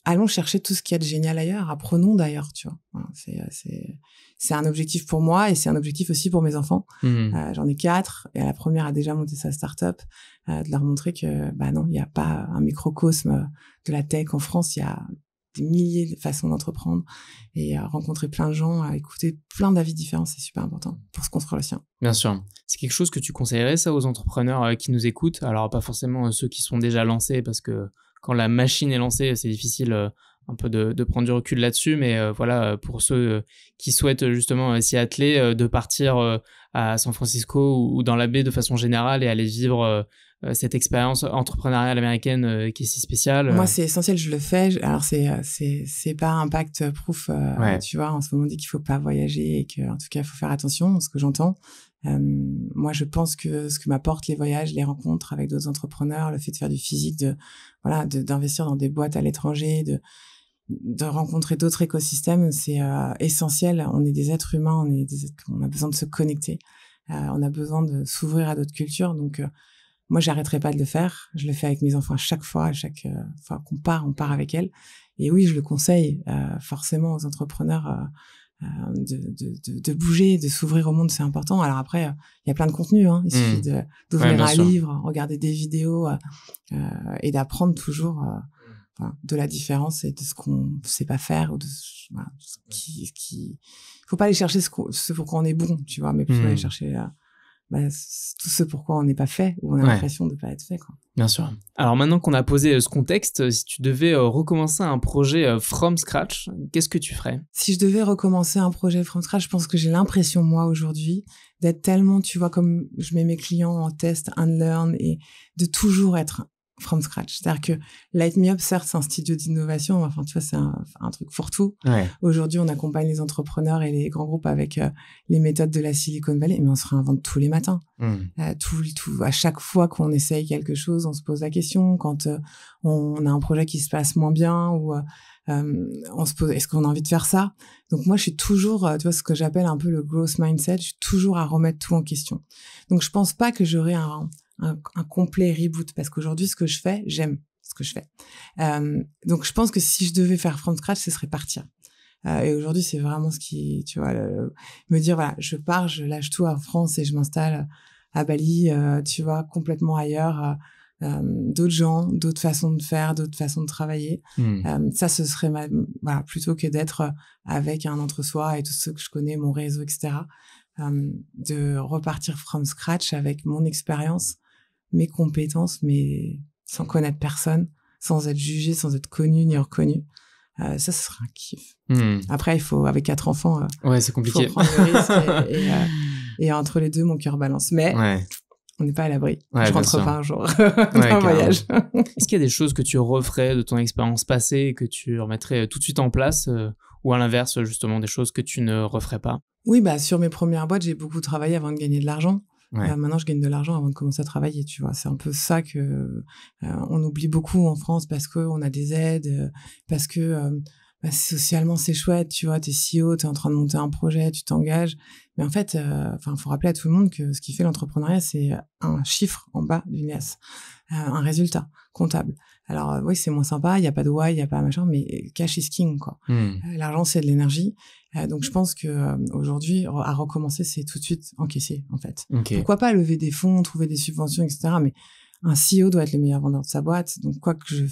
allons chercher tout ce qui est de génial ailleurs, apprenons d'ailleurs, tu vois. Euh, c'est un objectif pour moi et c'est un objectif aussi pour mes enfants. Mhm. Euh, j'en ai quatre et la première a déjà monté sa start-up, euh, de leur montrer que bah non, il n'y a pas un microcosme de la tech en France, il y a des milliers de façons d'entreprendre et rencontrer plein de gens, écouter plein d'avis différents, c'est super important pour se construire le sien. Bien sûr. C'est quelque chose que tu conseillerais ça aux entrepreneurs qui nous écoutent, alors pas forcément ceux qui sont déjà lancés parce que quand la machine est lancée, c'est difficile euh, un peu de, prendre du recul là-dessus, mais euh, voilà, euh, pour ceux qui souhaitent justement s'y atteler, de partir à San Francisco ou, dans la baie de façon générale et aller vivre euh, cette expérience entrepreneuriale américaine euh, qui est si spéciale Moi, euh. c'est essentiel, je le fais. Alors, c'est, c'est, c'est pas impact proof. Tu vois, En ce on dit qu'il faut pas voyager et qu'en tout cas, il faut faire attention, ce que j'entends. moi, je pense que ce que m'apportent les voyages, les rencontres avec d'autres entrepreneurs, le fait de faire du physique, de voilà, d'investir dans des boîtes à l'étranger, de de rencontrer d'autres écosystèmes, c'est essentiel. On est des êtres humains, on est des on a besoin de se connecter, on a besoin de s'ouvrir à d'autres cultures. Donc, moi, j'arrêterai pas de le faire. Je le fais avec mes enfants à chaque fois, à chaque euh, fois qu'on part, on part avec elles. Et oui, je le conseille euh, forcément aux entrepreneurs euh, euh, de, de, de, bouger, de s'ouvrir au monde, c'est important. Alors après, il y a plein de contenu. Hein. Il suffit mmh. d'ouvrir un livre, regarder des vidéos et d'apprendre toujours. de la différence et de ce qu'on ne sait pas faire ou de qui, qui, faut pas aller chercher ce, ce pour quoi on est bon, tu vois, mais plutôt aller mmh. chercher bah, tout ce pourquoi on n'est pas fait ou on a l'impression de ne pas être fait. Quoi. Bien sûr. Alors maintenant qu'on a posé euh, ce contexte, euh, si tu devais euh, recommencer un projet from scratch, qu'est-ce que tu ferais Si je devais recommencer un projet from scratch, je pense que j'ai l'impression, moi, aujourd'hui, d'être tellement, tu vois, comme je mets mes clients en test and learn et de toujours être from scratch. C'est-à-dire que Light Me Up, certes, c'est un studio d'innovation. Enfin, tu vois, c'est un, truc pour tout. Ouais. Aujourd'hui, on accompagne les entrepreneurs et les grands groupes avec euh, les méthodes de la Silicon Valley, mais on se réinvente tous les matins. Hmm. Euh, tout, tout, à chaque fois qu'on essaye quelque chose, on se pose la question. Quand euh, on a un projet qui se passe moins bien ou on se pose, est-ce qu'on a envie de faire ça Donc moi, je suis toujours, tu vois, ce que j'appelle un peu le growth mindset. Je suis toujours à remettre tout en question. Donc je pense pas que j'aurai un un, complet reboot parce qu'aujourd'hui, ce que je fais, j'aime ce que je fais. Euh, donc, je pense que si je devais faire from scratch, ce serait partir. Euh, et aujourd'hui, c'est vraiment ce qui, tu vois, me dire voilà, je pars, je lâche tout en France et je m'installe à Bali, euh, tu vois, complètement ailleurs. Euh, euh, d'autres gens, d'autres façons de faire, d'autres façons de travailler. Hmm. ça, ce serait ma, voilà, plutôt que d'être avec un entre-soi et tous ceux que je connais, mon réseau, etc. Euh, de repartir from scratch avec mon expérience mes compétences, mais sans connaître personne, sans être jugé, sans être connu ni reconnu. Euh, ça, ce sera un kiff. Hmm. Après, il faut, avec quatre enfants, euh, ouais, c'est compliqué. Euh, et, entre les deux, mon cœur balance. Mais on n'est pas à l'abri. Je rentre pas un jour Un voyage. Est-ce qu'il y a des choses que tu referais de ton expérience passée que tu remettrais tout de suite en place ou à l'inverse, justement, des choses que tu ne referais pas Oui, bah, sur mes premières boîtes, j'ai beaucoup travaillé avant de gagner de l'argent. Bah, maintenant, je gagne de l'argent avant de commencer à travailler, tu vois. C'est un peu ça que euh, on oublie beaucoup en France parce qu'on a des aides, euh, parce que euh, bah, socialement c'est chouette, tu vois. T'es CEO, t'es en train de monter un projet, tu t'engages. Mais en fait, enfin, faut rappeler à tout le monde que ce qui fait l'entrepreneuriat, c'est un chiffre en bas d'une euh, un résultat comptable. Alors euh, oui, c'est moins sympa, il n'y a pas de why, il n'y a pas machin, mais cash is king quoi. Hmm. Euh, l'argent c'est de l'énergie. Euh, donc je pense que aujourd'hui à recommencer, c'est tout de suite encaisser en fait. Pourquoi pas lever des fonds, trouver des subventions, etc. Mais un CEO doit être le meilleur vendeur de sa boîte. Donc quoi que je,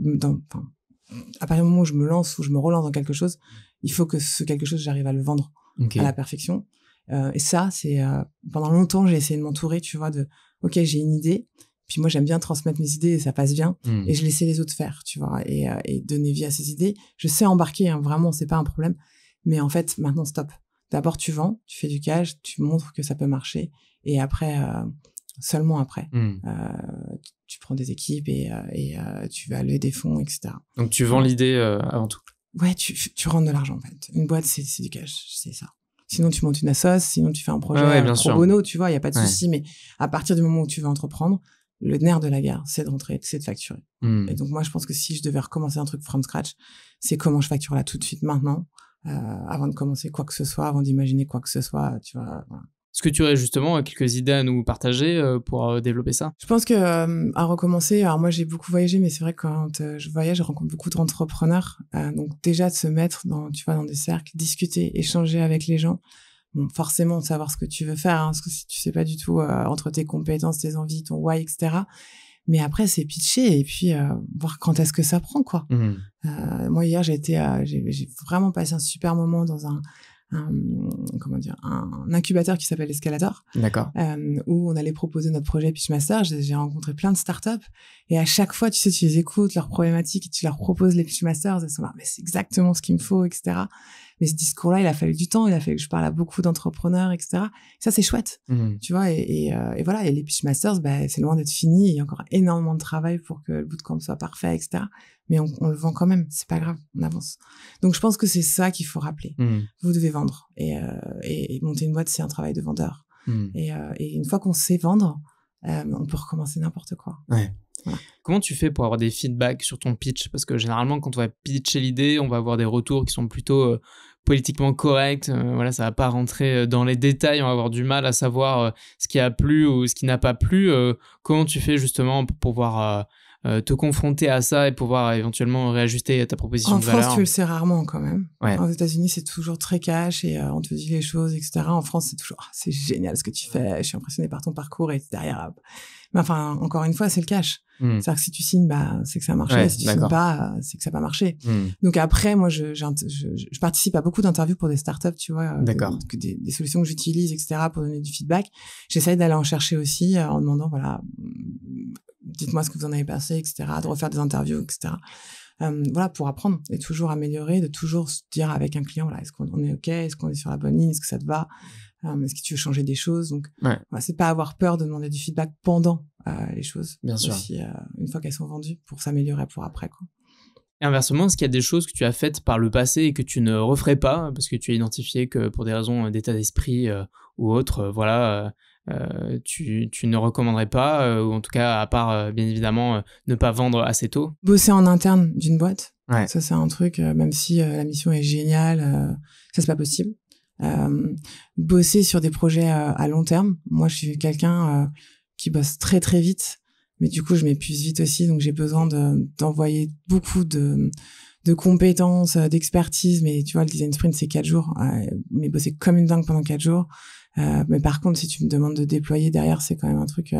dans, enfin, à partir du moment où je me lance ou je me relance dans quelque chose, il faut que ce quelque chose j'arrive à le vendre à la perfection. et ça, c'est pendant longtemps j'ai essayé de m'entourer, tu vois, de ok j'ai une idée, puis moi, j'aime bien transmettre mes idées et ça passe bien. Hmm. Et je laissais les autres faire, tu vois, et, euh, et donner vie à ces idées. Je sais embarquer, hein, vraiment, c'est pas un problème. Mais en fait, maintenant, stop. D'abord, tu vends, tu fais du cash, tu montres que ça peut marcher. Et après, euh, seulement après, hmm. euh, tu prends des équipes et, et tu vas lever des fonds, etc. Donc, tu vends l'idée avant tout. Ouais, tu, tu rentres de l'argent, en fait. Une boîte, c'est du cash, c'est ça sinon tu montes une association sinon tu fais un projet bien pro bono, tu vois, il n'y a pas de souci, mais à partir du moment où tu veux entreprendre, le nerf de la guerre, c'est de rentrer, c'est de facturer. Hmm. Et donc moi, je pense que si je devais recommencer un truc from scratch, c'est comment je facture là tout de suite maintenant, euh, avant de commencer quoi que ce soit, avant d'imaginer quoi que ce soit, tu vois. Est-ce que tu aurais justement euh, quelques idées à nous partager euh, pour développer ça Je pense que à recommencer, alors moi j'ai beaucoup voyagé, mais c'est vrai que quand je voyage, je rencontre beaucoup d'entrepreneurs. donc déjà de se mettre dans, tu vois, dans des cercles, discuter, échanger avec les gens forcément forcément savoir ce que tu veux faire, hein, parce que si tu sais pas du tout euh, entre tes compétences, tes envies, ton why, etc. Mais après, c'est pitcher et puis euh, voir quand est-ce que ça prend, quoi. Mmh. Euh, moi, hier, j'ai été, j'ai vraiment passé un super moment dans un, un, comment dire, un incubateur qui s'appelle Escalator. D'accord. Euh, où on allait proposer notre projet Pitchmaster. J'ai rencontré plein de startups et à chaque fois, tu sais, tu les écoutes, leurs problématiques tu leur proposes les Pitchmasters. Elles sont là, mais c'est exactement ce qu'il me faut, etc. Mais ce discours-là, il a fallu du temps. Il a fallu que je parle à beaucoup d'entrepreneurs, etc. ça, c'est chouette. Mmh. Tu vois, euh, et, voilà. Et les Pitchmasters, ben bah, c'est loin d'être fini. Il y a encore énormément de travail pour que le bootcamp soit parfait, etc mais on, le vend quand même. C'est pas grave, on avance. Donc je pense que c'est ça qu'il faut rappeler. Hmm. Vous devez vendre euh, et, monter une boîte, c'est un travail de vendeur. Hmm. Euh, et, une fois qu'on sait vendre, euh, on peut recommencer n'importe quoi. Comment tu fais pour avoir des feedbacks sur ton pitch Parce que généralement, quand on va pitcher l'idée, on va avoir des retours qui sont plutôt politiquement corrects. voilà, ça va pas rentrer dans les détails. On va avoir du mal à savoir ce qui a plu ou ce qui n'a pas plu. comment tu fais justement pour pouvoir euh, te confronter à ça et pouvoir éventuellement réajuster ta proposition de valeur. En France, tu le sais rarement quand même. Ouais. Aux États-Unis, c'est toujours très cash et euh, on te dit les choses, etc. En France, c'est toujours ah, c'est génial ce que tu fais, je suis impressionné par ton parcours et derrière mais enfin, encore une fois, c'est le cash. Hmm. C'est-à-dire que si tu signes, bah, c'est que ça a marché. si tu signes pas, euh, c'est que ça n'a pas marché. Hmm. Donc après, moi, je, je, je participe à beaucoup d'interviews pour des startups, tu vois, euh, que, des, solutions que j'utilise, etc., pour donner du feedback. J'essaye d'aller en chercher aussi euh, en demandant, voilà, hmm, dites-moi ce que vous en avez passé, etc., de refaire des interviews, etc. voilà, pour apprendre et toujours améliorer, de toujours se dire avec un client, voilà, est-ce qu'on est OK, est-ce qu'on est sur la bonne ligne, est-ce que ça te va, Hein, est-ce que tu veux changer des choses donc c'est pas avoir peur de demander du feedback pendant euh, les choses bien sûr euh, une fois qu'elles sont vendues pour s'améliorer pour après quoi et inversement, est-ce qu'il y a des choses que tu as faites par le passé et que tu ne referais pas parce que tu as identifié que pour des raisons d'état d'esprit euh, ou autre, voilà, tu, ne recommanderais pas, ou en tout cas, à part bien évidemment ne pas vendre assez tôt Bosser en interne d'une boîte, ça c'est un truc, même si la mission est géniale, ça c'est pas possible. Euh, bosser sur des projets euh, à long terme. Moi, je suis quelqu'un euh, qui bosse très très vite, mais du coup, je m'épuise vite aussi, donc j'ai besoin d'envoyer beaucoup de de compétences, d'expertise, mais tu vois, le design sprint, c'est quatre jours, mais bosser comme une dingue pendant quatre jours. Euh, mais par contre, si tu me demandes de déployer derrière, c'est quand même un truc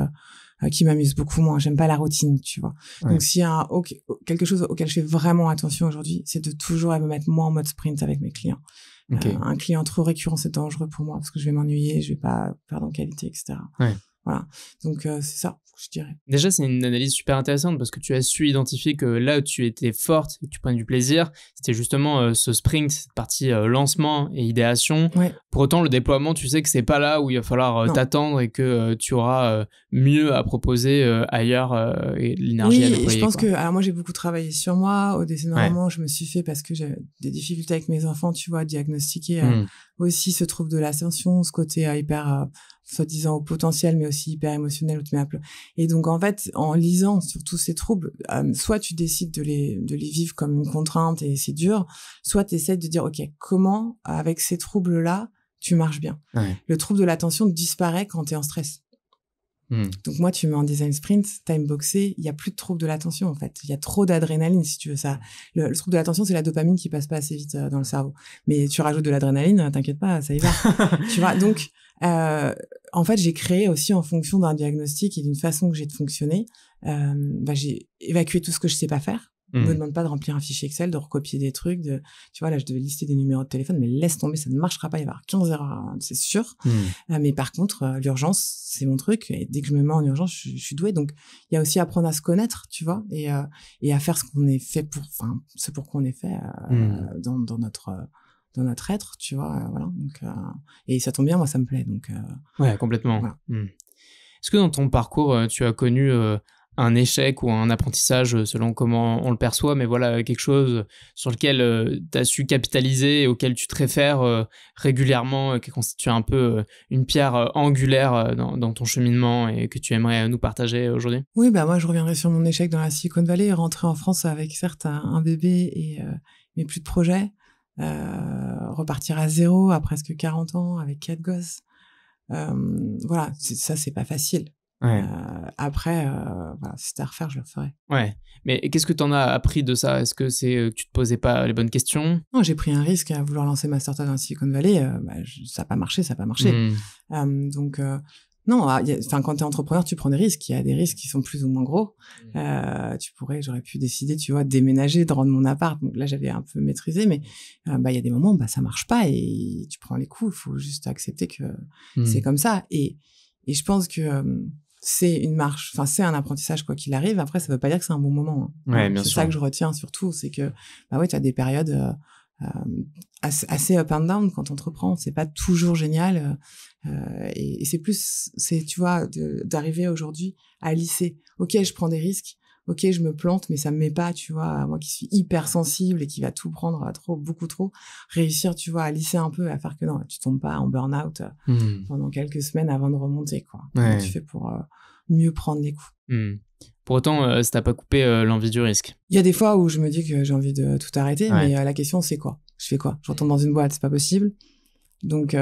qui m'amuse beaucoup moins. J'aime pas la routine, tu vois. Donc, s'il y a un, quelque chose auquel je fais vraiment attention aujourd'hui, c'est de toujours me mettre moi en mode sprint avec mes clients. Euh, un client trop récurrent, c'est dangereux pour moi parce que je vais m'ennuyer, je vais pas perdre en qualité, etc. Ouais. Voilà. Donc euh, c'est ça, je dirais. Déjà, c'est une analyse super intéressante parce que tu as su identifier que là où tu étais forte et que tu prenais du plaisir, c'était justement euh, ce sprint, cette partie euh, lancement et idéation. Pour autant, le déploiement, tu sais que c'est pas là où il va falloir t'attendre et que tu auras mieux à proposer ailleurs et l'énergie oui, à déployer. je pense que alors moi j'ai beaucoup travaillé sur moi au décès normalement, je me suis fait parce que j'ai des difficultés avec mes enfants, tu vois, diagnostiquer hmm. aussi ce trouble de l'ascension, ce côté hyper soi-disant au potentiel, mais aussi hyper émotionnel où tu Et donc, en fait, en lisant sur tous ces troubles, euh, soit tu décides de les, de les vivre comme une contrainte et c'est dur, soit tu essaies de dire, OK, comment, avec ces troubles-là, tu marches bien. Le trouble de l'attention disparaît quand tu es en stress. Hmm. Donc moi, tu mets en design sprint, time boxé, il y a plus de trouble de l'attention en fait. Il y a trop d'adrénaline si tu veux ça. Le, trouble de l'attention, c'est la dopamine qui passe pas assez vite euh, dans le cerveau. Mais tu rajoutes de l'adrénaline, t'inquiète pas, ça y va. tu vois. Donc euh, en fait, j'ai créé aussi en fonction d'un diagnostic et d'une façon que j'ai de fonctionner. Euh, bah, j'ai évacué tout ce que je sais pas faire. Mmh. Ne me demande pas de remplir un fichier Excel, de recopier des trucs. De, tu vois, là, je devais lister des numéros de téléphone, mais laisse tomber, ça ne marchera pas. Il va y avoir 15 erreurs, hein, c'est sûr. Mmh. Euh, mais par contre, euh, l'urgence, c'est mon truc. Et dès que je me mets en urgence, je, suis douée. Donc, il y a aussi apprendre à se connaître, tu vois, euh, et, à faire ce qu'on est fait pour, enfin, ce pour quoi on est fait mmh. dans, notre dans notre être, tu vois, euh, voilà. Donc, euh, et ça tombe bien, moi, ça me plaît. Donc, euh, ouais, complètement. Hmm. Est-ce que dans ton parcours, tu as connu un échec ou un apprentissage selon comment on le perçoit, mais voilà quelque chose sur lequel tu as su capitaliser et auquel tu te réfères régulièrement, qui constitue un peu une pierre angulaire dans, ton cheminement et que tu aimerais nous partager aujourd'hui Oui, bah moi je reviendrai sur mon échec dans la Silicon Valley, rentrer en France avec certes un, bébé et mais plus de projets. Euh, repartir à zéro à presque 40 ans avec quatre gosses. Euh, voilà, ça, c'est pas facile. Euh, après, voilà, si c'était à refaire, je le ferais. Ouais. Mais qu'est-ce que tu en as appris de ça Est-ce que c'est tu te posais pas les bonnes questions Non, j'ai pris un risque à vouloir lancer ma startup dans Silicon Valley. Bah, ça n'a pas marché, ça n'a pas marché. Hmm. donc, non, ah, enfin, quand t'es entrepreneur, tu prends des risques. Il y a des risques qui sont plus ou moins gros. Mmh. Euh, tu pourrais, j'aurais pu décider, tu vois, de déménager, de rendre mon appart. Donc là, j'avais un peu maîtrisé, mais euh, bah il y a des moments, bah ça marche pas et tu prends les coups. Il faut juste accepter que mmh. c'est comme ça. Et et je pense que euh, c'est une marche, enfin c'est un apprentissage quoi qu'il arrive. Après, ça veut pas dire que c'est un bon moment. Hein. Hein, c'est ça que je retiens surtout, c'est que bah ouais, tu as des périodes euh, assez up and down quand on entreprend. C'est pas toujours génial. Euh, euh, et, c'est plus, c'est tu vois, d'arriver aujourd'hui à lisser. Ok, je prends des risques. Ok, je me plante, mais ça me met pas, tu vois, moi qui suis hyper sensible et qui va tout prendre trop, beaucoup trop, réussir, tu vois, à lisser un peu, à faire que non, tu tombes pas en burn-out hmm. pendant quelques semaines avant de remonter, quoi. tu fais pour mieux prendre les coups. Hmm. Pour autant, ça euh, t'a pas coupé euh, l'envie du risque. Il y a des fois où je me dis que j'ai envie de tout arrêter, mais euh, la question c'est quoi Je fais quoi Je retourne dans une boîte, c'est pas possible. Donc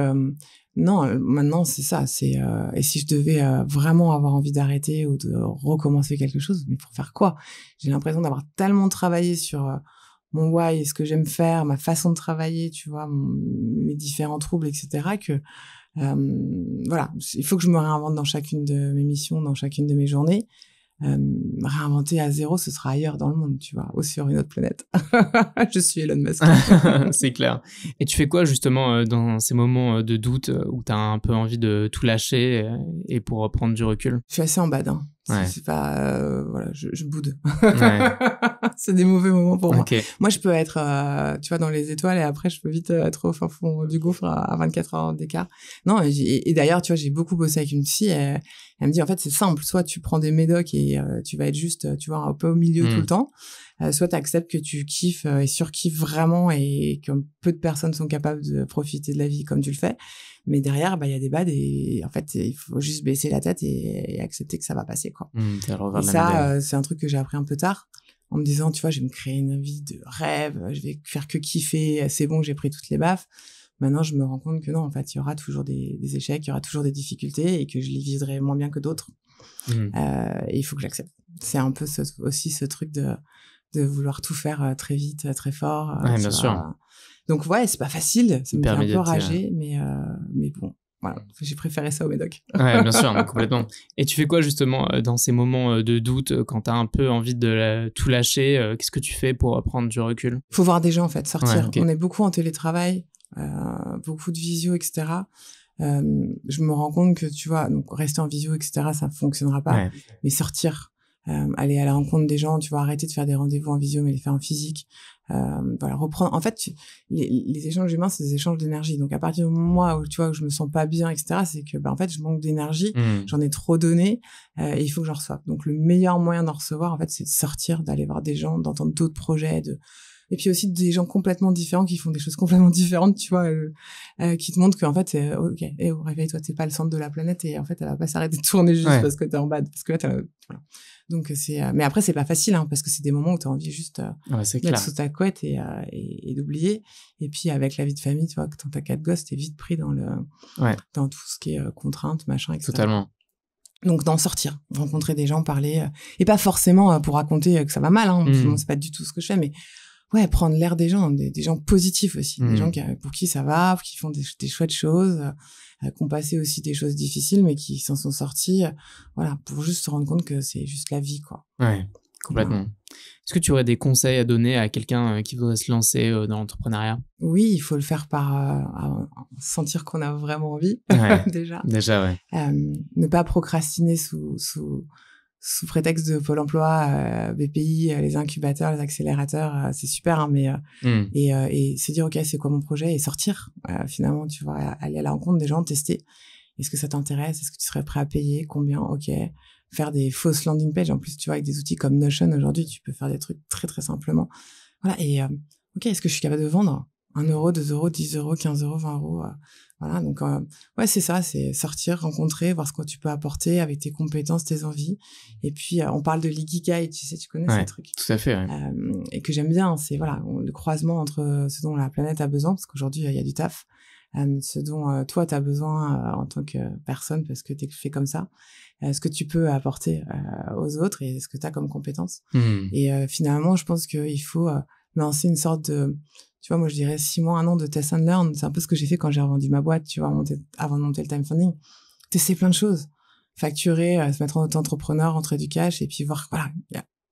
non, maintenant c'est ça. C'est et si je devais vraiment avoir envie d'arrêter ou de recommencer quelque chose, mais pour faire quoi J'ai l'impression d'avoir tellement travaillé sur mon why, ce que j'aime faire, ma façon de travailler, tu vois, mes différents troubles, etc. que euh, voilà, il faut que je me réinvente dans chacune de mes missions, dans chacune de mes journées. Euh, réinventer à zéro, ce sera ailleurs dans le monde, tu vois, ou sur une autre planète. je suis Elon Musk. c'est clair. Et tu fais quoi justement euh, dans ces moments de doute où tu as un peu envie de tout lâcher et pour prendre du recul Je suis assez en badin. C'est pas. voilà, je, je boude. ouais. c'est des mauvais moments pour moi. Moi, je peux être, euh, tu vois, dans les étoiles et après, je peux vite euh, être au fond du gouffre à, 24 heures d'écart. Non, et, d'ailleurs, tu vois, j'ai beaucoup bossé avec une fille Elle, me dit, en fait, c'est simple. Soit tu prends des médocs et euh, tu vas être juste, tu vois, un peu au milieu tout hmm. le temps. soit tu acceptes que tu kiffes et surkiffes vraiment et que peu de personnes sont capables de profiter de la vie comme tu le fais. Mais derrière, bah, il y a des bads et en fait, il faut juste baisser la tête et, accepter que ça va passer, quoi. Hmm, et ça, c'est un truc que j'ai appris un peu tard en me disant, tu vois, je vais me créer une vie de rêve, euh, je vais faire que kiffer, euh, c'est bon, j'ai pris toutes les baffes. Maintenant, je me rends compte que non, en fait, il y aura toujours des, échecs, il y aura toujours des difficultés et que je les vivrai moins bien que d'autres. Mmh. Euh, et il faut que j'accepte. C'est un peu aussi ce truc de, de vouloir tout faire très vite, très fort. Ouais, bien sûr. Donc ouais, c'est pas facile, ça me fait un peu rager, mais, mais bon, Mmh. j'ai préféré ça au Médoc. ouais, bien sûr, complètement. Et tu fais quoi justement euh, dans ces moments euh, de doute, euh, quand tu as un peu envie de tout lâcher Qu'est-ce que tu fais pour prendre du recul Faut voir des gens en fait sortir. On est beaucoup en télétravail, beaucoup de visio, etc. je me rends compte que tu vois, donc rester en visio, etc. Ça fonctionnera pas, mais sortir. aller à la rencontre des gens, tu vois, arrêter de faire des rendez-vous en visio, mais les faire en physique, euh, voilà, reprendre. En fait, les, échanges humains, c'est des échanges d'énergie. Donc à partir du moment où tu vois où je me sens pas bien, etc., c'est que ben en fait je manque d'énergie, mmh. j'en ai trop donné euh, et il faut que j'en reçoive. Donc le meilleur moyen d'en recevoir, en fait, c'est de sortir, d'aller voir des gens, d'entendre d'autres projets, de et puis aussi des gens complètement différents qui font des choses complètement différentes, tu vois, euh, euh, qui te montrent qu'en fait, euh, ok, eh, au réveil, toi, t'es pas le centre de la planète et en fait, elle va pas s'arrêter de tourner juste parce que t'es en bas, parce que là, voilà. Donc c'est, mais après, c'est pas facile hein, parce que c'est des moments où t'as envie juste ouais, d'être sous ta couette et, d'oublier. Et puis avec la vie de famille, tu vois, quand t'as quatre gosses, t'es vite pris dans le, dans tout ce qui est contrainte, machin, etc. Totalement. Donc d'en sortir, rencontrer des gens, parler, et pas forcément pour raconter que ça va mal, hein, mmh. c'est pas du tout ce que je fais, mais ouais, prendre l'air des gens, des, gens positifs aussi, des mmh. gens qui, pour qui ça va, qui font des, des chouettes choses, euh, qui ont passé aussi des choses difficiles, mais qui s'en sont sortis, euh, voilà, pour juste se rendre compte que c'est juste la vie, quoi. Ouais, complètement. Est-ce que tu aurais des conseils à donner à quelqu'un euh, qui voudrait se lancer dans l'entrepreneuriat Oui, il faut le faire par sentir qu'on a vraiment envie, déjà. Déjà, ouais. ne pas procrastiner sous, sous sous prétexte de Pôle emploi, euh, BPI, euh, les incubateurs, les accélérateurs, euh, c'est super, hein, mais hmm. et, et, se dire ok c'est quoi mon projet et sortir finalement tu vois aller à la rencontre des gens, tester. Est-ce que ça t'intéresse Est-ce que tu serais prêt à payer Combien Ok. Faire des fausses landing pages. En plus, tu vois, avec des outils comme Notion aujourd'hui, tu peux faire des trucs très très simplement. Voilà. Et ok, est-ce que je suis capable de vendre 1 euro, 2 euros, 10 euros, 15 euros, 20 euros voilà, donc euh, ouais, c'est ça, c'est sortir, rencontrer, voir ce que tu peux apporter avec tes compétences, tes envies. Et puis euh, on parle de l'ikigai, tu sais, tu connais ce truc. Tout à fait. Euh, et que j'aime bien, c'est voilà, le croisement entre ce dont la planète a besoin, parce qu'aujourd'hui euh, il y a du taf, ce dont toi tu as besoin en tant que personne parce que tu es fait comme ça, ce que tu peux apporter aux autres et ce que tu as comme compétences. Mmh. Et finalement, je pense qu'il faut lancer une sorte de tu vois, moi, je dirais six mois, un an de test and learn. C'est un peu ce que j'ai fait quand j'ai revendu ma boîte, tu vois, avant de monter le time funding. Tester plein de choses. Facturer, euh, se mettre en auto-entrepreneur, rentrer du cash et puis voir, voilà,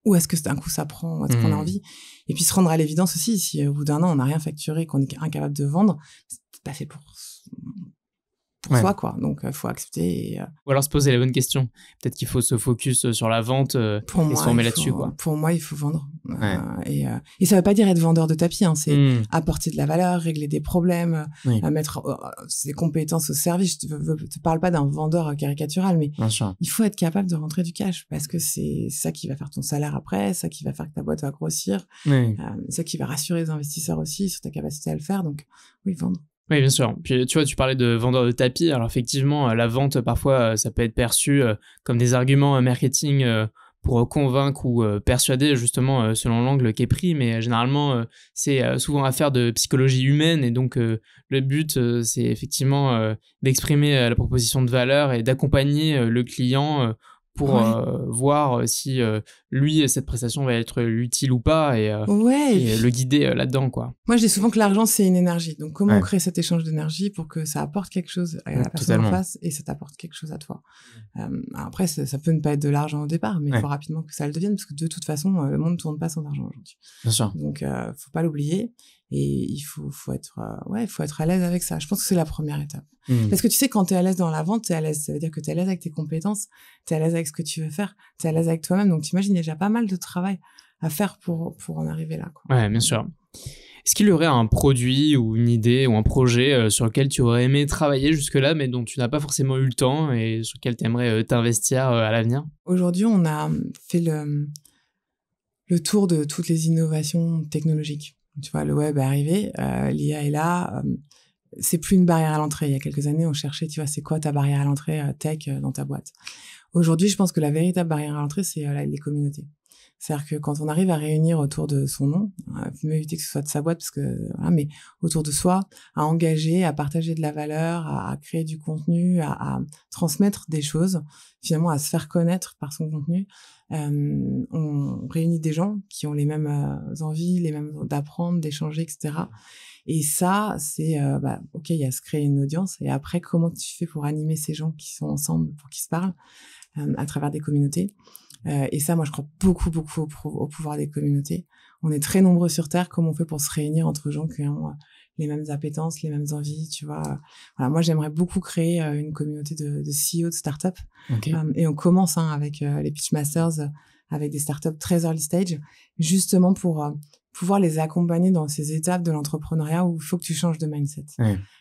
où est-ce que d'un coup ça prend, où est-ce qu'on a mmh. envie. Et puis se rendre à l'évidence aussi, si euh, au bout d'un an, on n'a rien facturé, qu'on est incapable de vendre, c'est pas fait pour soi, quoi. Donc, il euh, faut accepter. Euh, Ou alors se poser la bonne question. Peut-être qu'il faut se focus euh, sur la vente pour et se former là-dessus, quoi. Pour moi, il faut vendre. Et, et, ça veut pas dire être vendeur de tapis. Hein. C'est hmm. apporter de la valeur, régler des problèmes, mettre ses compétences au service. Je te, parle pas d'un vendeur caricatural, mais il faut être capable de rentrer du cash parce que c'est ça qui va faire ton salaire après, ça qui va faire que ta boîte va grossir, ça qui va rassurer les investisseurs aussi sur ta capacité à le faire. Donc, oui, vendre. Oui, bien sûr. Puis tu vois, tu parlais de vendeur de tapis. Alors effectivement, euh, la vente, euh, parfois, euh, ça peut être perçu comme des arguments marketing pour convaincre ou persuader, justement, selon l'angle qui est pris. Mais généralement, c'est souvent affaire de psychologie humaine. Et donc, le but, c'est effectivement d'exprimer la proposition de valeur et d'accompagner le client pour euh, voir euh, si euh, lui cette prestation va être utile ou pas et, le guider là-dedans quoi. Moi je dis souvent que l'argent c'est une énergie donc comment créer cet échange d'énergie pour que ça apporte quelque chose à la personne en face et ça t'apporte quelque chose à toi. après ça, peut ne pas être de l'argent au départ mais il faut rapidement que ça le devienne parce que de toute façon le monde ne tourne pas sans argent aujourd'hui. Bien sûr. Donc faut pas l'oublier et il faut, être euh, faut être à l'aise avec ça je pense que c'est la première étape mmh. parce que tu sais quand tu es à l'aise dans la vente tu es à l'aise ça veut dire que tu es à l'aise avec tes compétences tu es à l'aise avec ce que tu veux faire tu es à l'aise avec toi-même donc tu imagines déjà pas mal de travail à faire pour en arriver là quoi. ouais bien sûr est-ce qu'il y aurait un produit ou une idée ou un projet euh, sur lequel tu aurais aimé travailler jusque-là, mais dont tu n'as pas forcément eu le temps et sur lequel tu aimerais euh, t'investir à l'avenir Aujourd'hui, on a hum, fait hum, le tour de toutes les innovations technologiques tu vois, le web est arrivé, euh, l'IA est là. Euh, c'est plus une barrière à l'entrée. Il y a quelques années, on cherchait, tu vois, c'est quoi ta barrière à l'entrée euh, tech dans ta boîte Aujourd'hui, je pense que la véritable barrière à l'entrée, c'est les communautés. C'est-à-dire que quand on arrive à réunir autour de son nom, mieux éviter que ce soit de sa boîte, parce que, mais autour de soi, à engager, à partager de la valeur, à, créer du contenu, à transmettre des choses, finalement à se faire connaître par son contenu, euh, on réunit des gens qui ont les mêmes euh, envies, les mêmes d'apprendre, d'échanger, etc. Et ça, c'est euh, bah, ok, il y a se créer une audience. Et après, comment tu fais pour animer ces gens qui sont ensemble, pour qu'ils se parlent à travers des communautés Et ça, moi, je crois beaucoup, beaucoup au, au, pouvoir des communautés. On est très nombreux sur Terre. Comment on fait pour se réunir entre gens qui ont les mêmes appétences, les mêmes envies, tu vois. Voilà, moi, j'aimerais beaucoup créer euh, une communauté de, de CEO de start-up. up euh, et on commence hein, avec euh, les Pitchmasters, avec des start-up très early stage, justement pour pouvoir les accompagner dans ces étapes de l'entrepreneuriat où il faut que tu changes de mindset.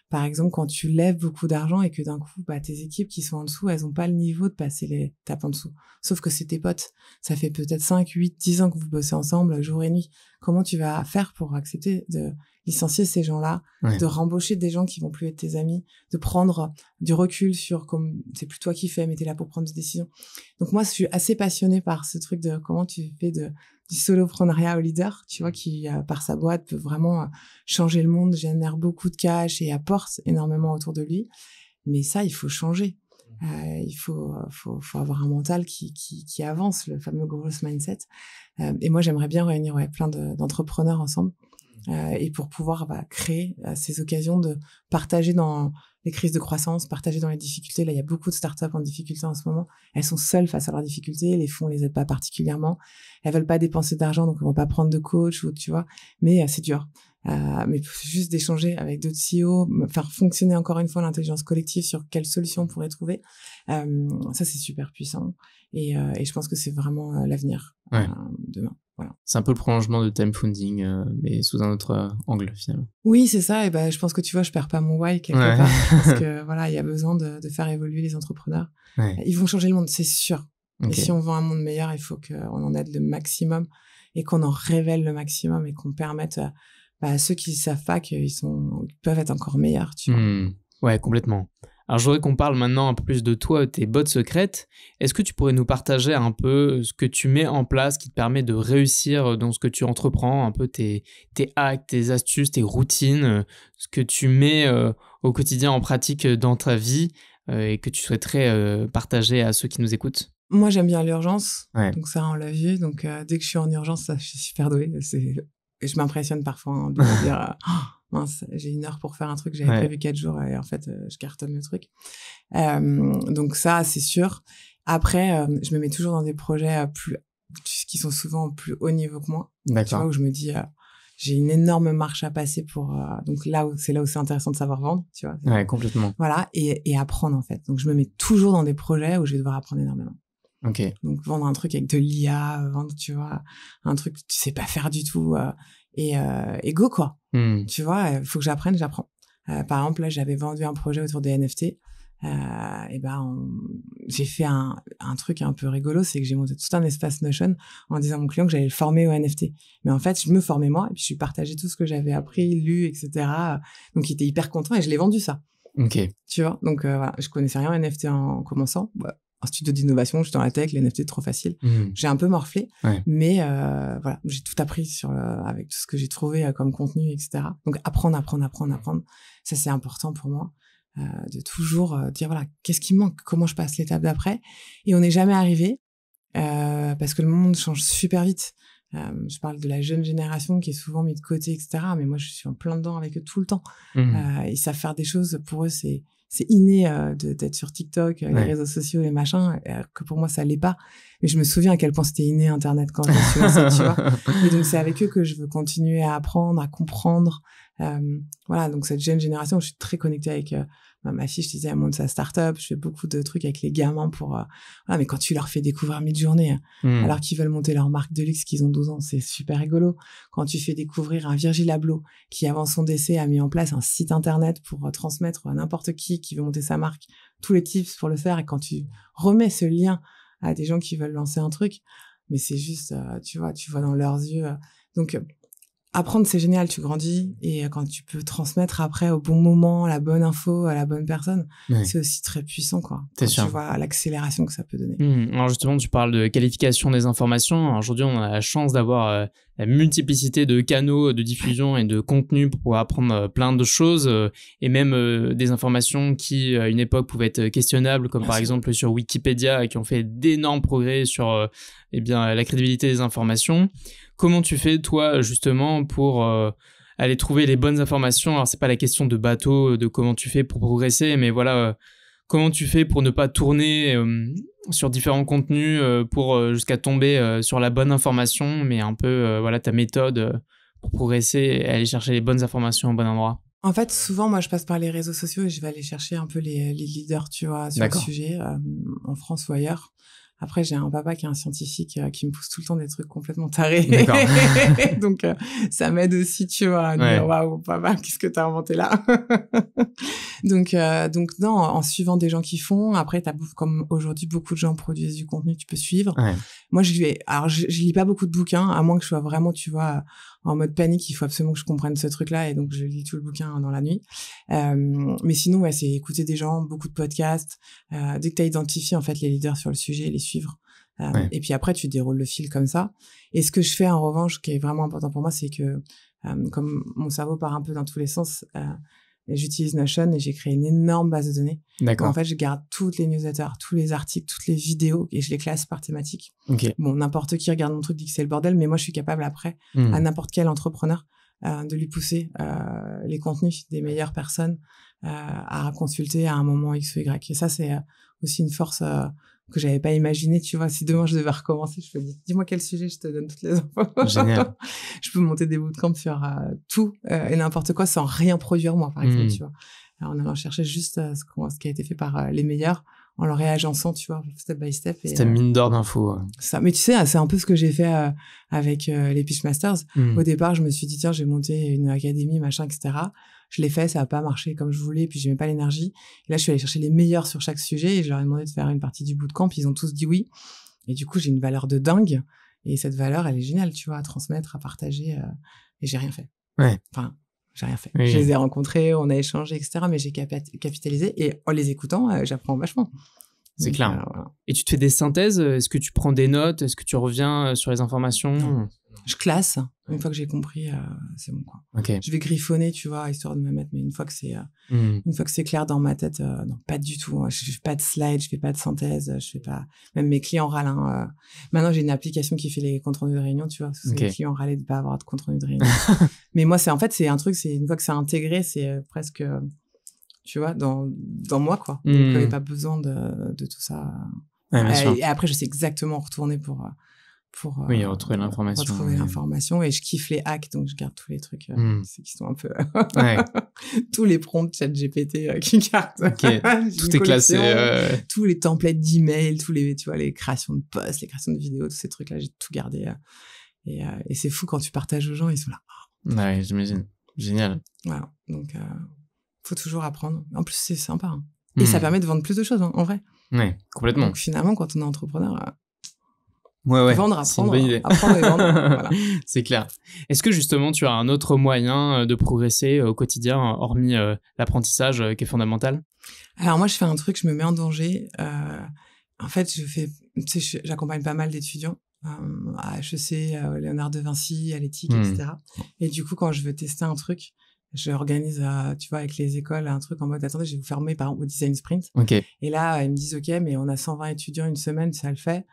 Par exemple, quand tu lèves beaucoup d'argent et que d'un coup, bah, tes équipes qui sont en dessous, elles n'ont pas le niveau de passer les tapes en dessous. Sauf que c'est tes potes. Ça fait peut-être 5, 8, 10 ans que vous bossez ensemble, jour et nuit. Comment tu vas faire pour accepter de licencier ces gens-là, de rembaucher des gens qui vont plus être tes amis, de prendre du recul sur comme c'est plus toi qui fais, mais t'es là pour prendre des décisions. Donc moi, je suis assez passionnée par ce truc de comment tu fais de du soloprenariat au leader, tu vois, qui euh, par sa boîte peut vraiment euh, changer le monde, génère beaucoup de cash et apporte énormément autour de lui. Mais ça, il faut changer. Mmh. Euh, il faut, avoir un mental qui, avance, le fameux growth mindset. et moi, j'aimerais bien réunir ouais, plein d'entrepreneurs ensemble euh, et pour pouvoir bah, créer euh, ces occasions de partager dans les crises de croissance, partager dans les difficultés. Là, il y a beaucoup de startups en difficulté en ce moment. Elles sont seules face à leurs difficultés. Les fonds les aident pas particulièrement. Elles veulent pas dépenser d'argent, donc elles vont pas prendre de coach ou tu vois. Mais euh, c'est dur. mais juste d'échanger avec d'autres CEO, faire fonctionner encore une fois l'intelligence collective sur quelles solutions on pourrait trouver, ça c'est super puissant. Et, et, je pense que c'est vraiment l'avenir demain. C'est un peu le prolongement de Time Funding, euh, mais sous un autre euh, angle finalement. Oui, c'est ça. Et ben, je pense que tu vois, je perds pas mon why quelque part, parce que voilà, il y a besoin de, faire évoluer les entrepreneurs. Ils vont changer le monde, c'est sûr. Et si on veut un monde meilleur, il faut qu'on en aide le maximum et qu'on en révèle le maximum et qu'on permette euh, bah, à, ceux qui ne savent pas qu'ils sont, peuvent être encore meilleurs. Tu hmm. Ouais, complètement. Alors, je qu'on parle maintenant un peu plus de toi, tes bottes secrètes. Est-ce que tu pourrais nous partager un peu ce que tu mets en place qui te permet de réussir dans ce que tu entreprends, un peu tes, tes hacks, tes astuces, tes routines, ce que tu mets euh, au quotidien en pratique dans ta vie euh, et que tu souhaiterais euh, partager à ceux qui nous écoutent moi, j'aime bien l'urgence. Donc, ça, on l'a vie. Donc, dès que je suis en urgence, ça, je suis super douée. Je m'impressionne parfois hein, de me dire oh, mince, j'ai une heure pour faire un truc, j'avais prévu quatre jours et en fait, euh, je cartonne le truc. Euh, donc ça, c'est sûr. Après, je me mets toujours dans des projets plus qui sont souvent plus haut niveau que moi. Tu vois, où je me dis, j'ai une énorme marche à passer pour. donc là, c'est là où c'est intéressant de savoir vendre, tu vois. Ouais, complètement. Voilà, et, et apprendre en fait. Donc je me mets toujours dans des projets où je vais devoir apprendre énormément. Okay. Donc vendre un truc avec de l'IA, vendre, tu vois, un truc que tu sais pas faire du tout, euh, et, go quoi. Hmm. Tu vois, il faut que j'apprenne, j'apprends. Euh, par exemple, là, j'avais vendu un projet autour des NFT. Euh, et ben j'ai fait un, un, truc un peu rigolo, c'est que j'ai monté tout un espace Notion en disant à mon client que j'allais le former au NFT. Mais en fait, je me formais moi, et puis je lui partageais tout ce que j'avais appris, lu, etc. Donc il était hyper content et je l'ai vendu ça. Ok. Tu vois, donc voilà, je connaissais rien au NFT en commençant. Bah, un studio d'innovation, je suis dans la tech, les NFT, trop facile. Mmh. J'ai un peu morflé, mais euh, voilà, j'ai tout appris sur avec tout ce que j'ai trouvé euh, comme contenu, etc. Donc apprendre, apprendre, apprendre, apprendre, ça c'est important pour moi. Euh, de toujours euh, dire voilà qu'est-ce qui manque comment je passe l'étape d'après et on n'est jamais arrivé euh, parce que le monde change super vite je parle de la jeune génération qui est souvent mise de côté etc mais moi je suis en plein dedans avec eux tout le temps ils mmh. savent faire des choses pour eux c'est c'est inné euh, d'être sur TikTok, euh, les réseaux sociaux et machin, euh, que pour moi ça l'est pas. Mais je me souviens à quel point c'était inné Internet quand je suis tu vois. Et donc c'est avec eux que je veux continuer à apprendre, à comprendre, euh, voilà, donc cette jeune génération, je suis très connectée avec euh, ma fille, je disais, elle monte sa start-up, je fais beaucoup de trucs avec les gamins pour. Euh, voilà, mais quand tu leur fais découvrir Midjourney, journée hmm. alors qu'ils veulent monter leur marque de luxe, qu'ils ont 12 ans, c'est super rigolo. Quand tu fais découvrir un Virgil Abloh qui, avant son décès, a mis en place un site internet pour transmettre à n'importe qui qui veut monter sa marque tous les tips pour le faire, et quand tu remets ce lien à des gens qui veulent lancer un truc, mais c'est juste, tu vois, tu vois dans leurs yeux. donc, apprendre, c'est génial, tu grandis et quand tu peux transmettre après au bon moment la bonne info à la bonne personne, c'est aussi très puissant, quoi. Tu vois l'accélération que ça peut donner. Mmh. justement, tu parles de qualification des informations. Aujourd'hui, on a la chance d'avoir euh, la multiplicité de canaux de diffusion et de contenu pour pouvoir apprendre euh, plein de choses euh, et même euh, des informations qui à une époque pouvaient être questionnables comme par exemple sur Wikipédia qui ont fait d'énormes progrès sur eh bien la crédibilité des informations. Comment tu fais toi justement pour aller trouver les bonnes informations Alors c'est pas la question de bateau de comment tu fais pour progresser mais voilà comment tu fais pour ne pas tourner euh, sur différents contenus euh, pour euh, jusqu'à tomber sur la bonne information, mais un peu voilà ta méthode pour progresser et aller chercher les bonnes informations au bon endroit En fait, souvent, moi, je passe par les réseaux sociaux et je vais aller chercher un peu les, leaders, tu vois, sur le sujet, en France ou ailleurs. Après, j'ai un papa qui est un scientifique euh, qui me pousse tout le temps des trucs complètement tarés. Donc, euh, ça m'aide aussi, tu vois, à dire waouh, papa, qu'est-ce que t'as inventé là Donc, euh, donc non, en suivant des gens qui font. Après, t'as comme aujourd'hui beaucoup de gens produisent du contenu, tu peux suivre. Moi, je vais, alors, je, lis pas beaucoup de bouquins, à moins que je sois vraiment, tu vois, en mode panique, il faut absolument que je comprenne ce truc-là, et donc je lis tout le bouquin dans la nuit. Euh, mais sinon, ouais, c'est écouter des gens, beaucoup de podcasts. Euh, dès que tu as identifié en fait les leaders sur le sujet, les suivre. Euh, et puis après, tu déroules le fil comme ça. Et ce que je fais en revanche, qui est vraiment important pour moi, c'est que euh, comme mon cerveau part un peu dans tous les sens, j'utilise Notion et j'ai créé une énorme base de données. D'accord. En fait, je garde toutes les newsletters, tous les articles, toutes les vidéos et je les classe par thématique. Ok. Bon, n'importe qui regarde mon truc dit que c'est le bordel, mais moi, je suis capable après, hmm. à n'importe quel entrepreneur, euh, de lui pousser euh, les contenus des meilleures personnes euh, à consulter à un moment X ou Y. Et ça, c'est euh, aussi une force euh, que j'avais pas imaginé, tu vois. Si demain je devais recommencer, je me dis, dis-moi quel sujet, je te donne toutes les infos. je peux monter des bootcamps sur euh, tout euh, et n'importe quoi sans rien produire moi, par exemple, hmm. tu vois. Alors, en allant chercher juste euh, ce, qui a été fait par les meilleurs en le réagençant, tu vois, step by step. C'était euh, mine d'or d'infos. Ça, mais tu sais, ah, c'est un peu ce que j'ai fait euh, avec euh, les Pitch Masters. Hmm. Au départ, je me suis dit, tiens, j'ai monté une académie, machin, etc. Je l'ai fait, ça n'a pas marché comme je voulais, puis je n'avais pas l'énergie. Et là, je suis allé chercher les meilleurs sur chaque sujet et je leur ai demandé de faire une partie du bootcamp. Ils ont tous dit oui. Et du coup, j'ai une valeur de dingue. Et cette valeur, elle est géniale, tu vois, à transmettre, à partager. et j'ai rien fait. Ouais. Enfin, j'ai rien fait. Je les ai rencontrés, on a échangé, etc. Mais j'ai capitalisé et en les écoutant, euh, j'apprends vachement. C'est clair. Euh, et tu te fais des synthèses euh, Est-ce que tu prends des notes Est-ce que tu reviens sur les informations je classe. Une fois que j'ai compris, euh, c'est bon quoi. Je vais griffonner, tu vois, histoire de me mettre. Mais une fois que c'est, euh, mmh. une fois que c'est clair dans ma tête, euh, non, pas du tout. Hein. Je Je, fais pas de slide, je fais pas de synthèse, je fais pas. Même mes clients râlent. Hein, Maintenant, j'ai une application qui fait les comptes rendus de réunion, tu vois. clients râlaient de pas avoir de compte de réunion. mais moi, c'est en fait, c'est un truc. C'est une fois que c'est intégré, c'est presque, tu vois, dans dans moi quoi. Je Donc, mmh. pas besoin de de tout ça. et, après, je sais exactement retourner pour pour euh, oui, retrouver l'information. l'information et je kiffe les hacks, donc je garde tous les trucs euh, hmm. qui sont un peu tous les prompts chat GPT euh, qui gardent. tout est classé. Tous les templates d'emails, tous les tu vois les créations de posts, les créations de vidéos, tous ces trucs là, j'ai tout gardé. et, c'est fou quand tu partages aux gens, ils sont là. Ouais, j'imagine. Génial. Voilà. Donc, euh, faut toujours apprendre. En plus, c'est sympa. Hein. Et hmm. ça permet de vendre plus de choses, hein, en vrai. Oui, complètement. Donc, finalement, quand on est entrepreneur, Vendre, apprendre, apprendre et vendre. Voilà. C'est clair. Est-ce que justement tu as un autre moyen euh, de progresser euh, au quotidien, euh, hormis l'apprentissage qui est fondamental Alors moi, je fais un truc, je me mets en danger. en fait, je fais, j'accompagne pas mal d'étudiants à HEC, à Léonard de Vinci, à l'éthique, etc. Mmh. Et du coup, quand je veux tester un truc, j'organise, tu vois, avec les écoles, un truc en mode, attendez, je vais vous fermer par exemple, au design sprint. Et là, ils me disent, OK, mais on a 120 étudiants une semaine, ça le fait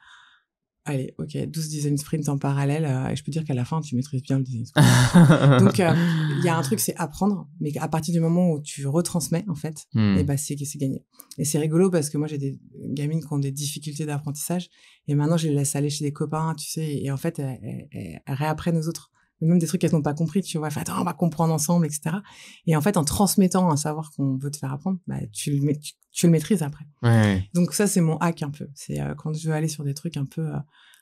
allez, ok, 12 design sprints en parallèle, euh, et je peux dire qu'à la fin, tu maîtrises bien le design sprint. Donc, euh, il y a un truc, c'est apprendre, mais à partir du moment où tu retransmets, en fait, hmm. et eh ben, c'est gagné. Et c'est rigolo parce que moi, j'ai des gamines qui ont des difficultés d'apprentissage, et maintenant, je les laisse aller chez des copains, tu sais, et en fait, elles, elles, elles réapprennent aux autres même des trucs qu'elles n'ont pas compris, tu vois, attends, on va comprendre ensemble, etc. Et en fait, en transmettant un savoir qu'on veut te faire apprendre, bah, tu, le, tu, le maîtrises après. Donc ça, c'est mon hack un peu. C'est euh, quand je veux aller sur des trucs un peu, euh,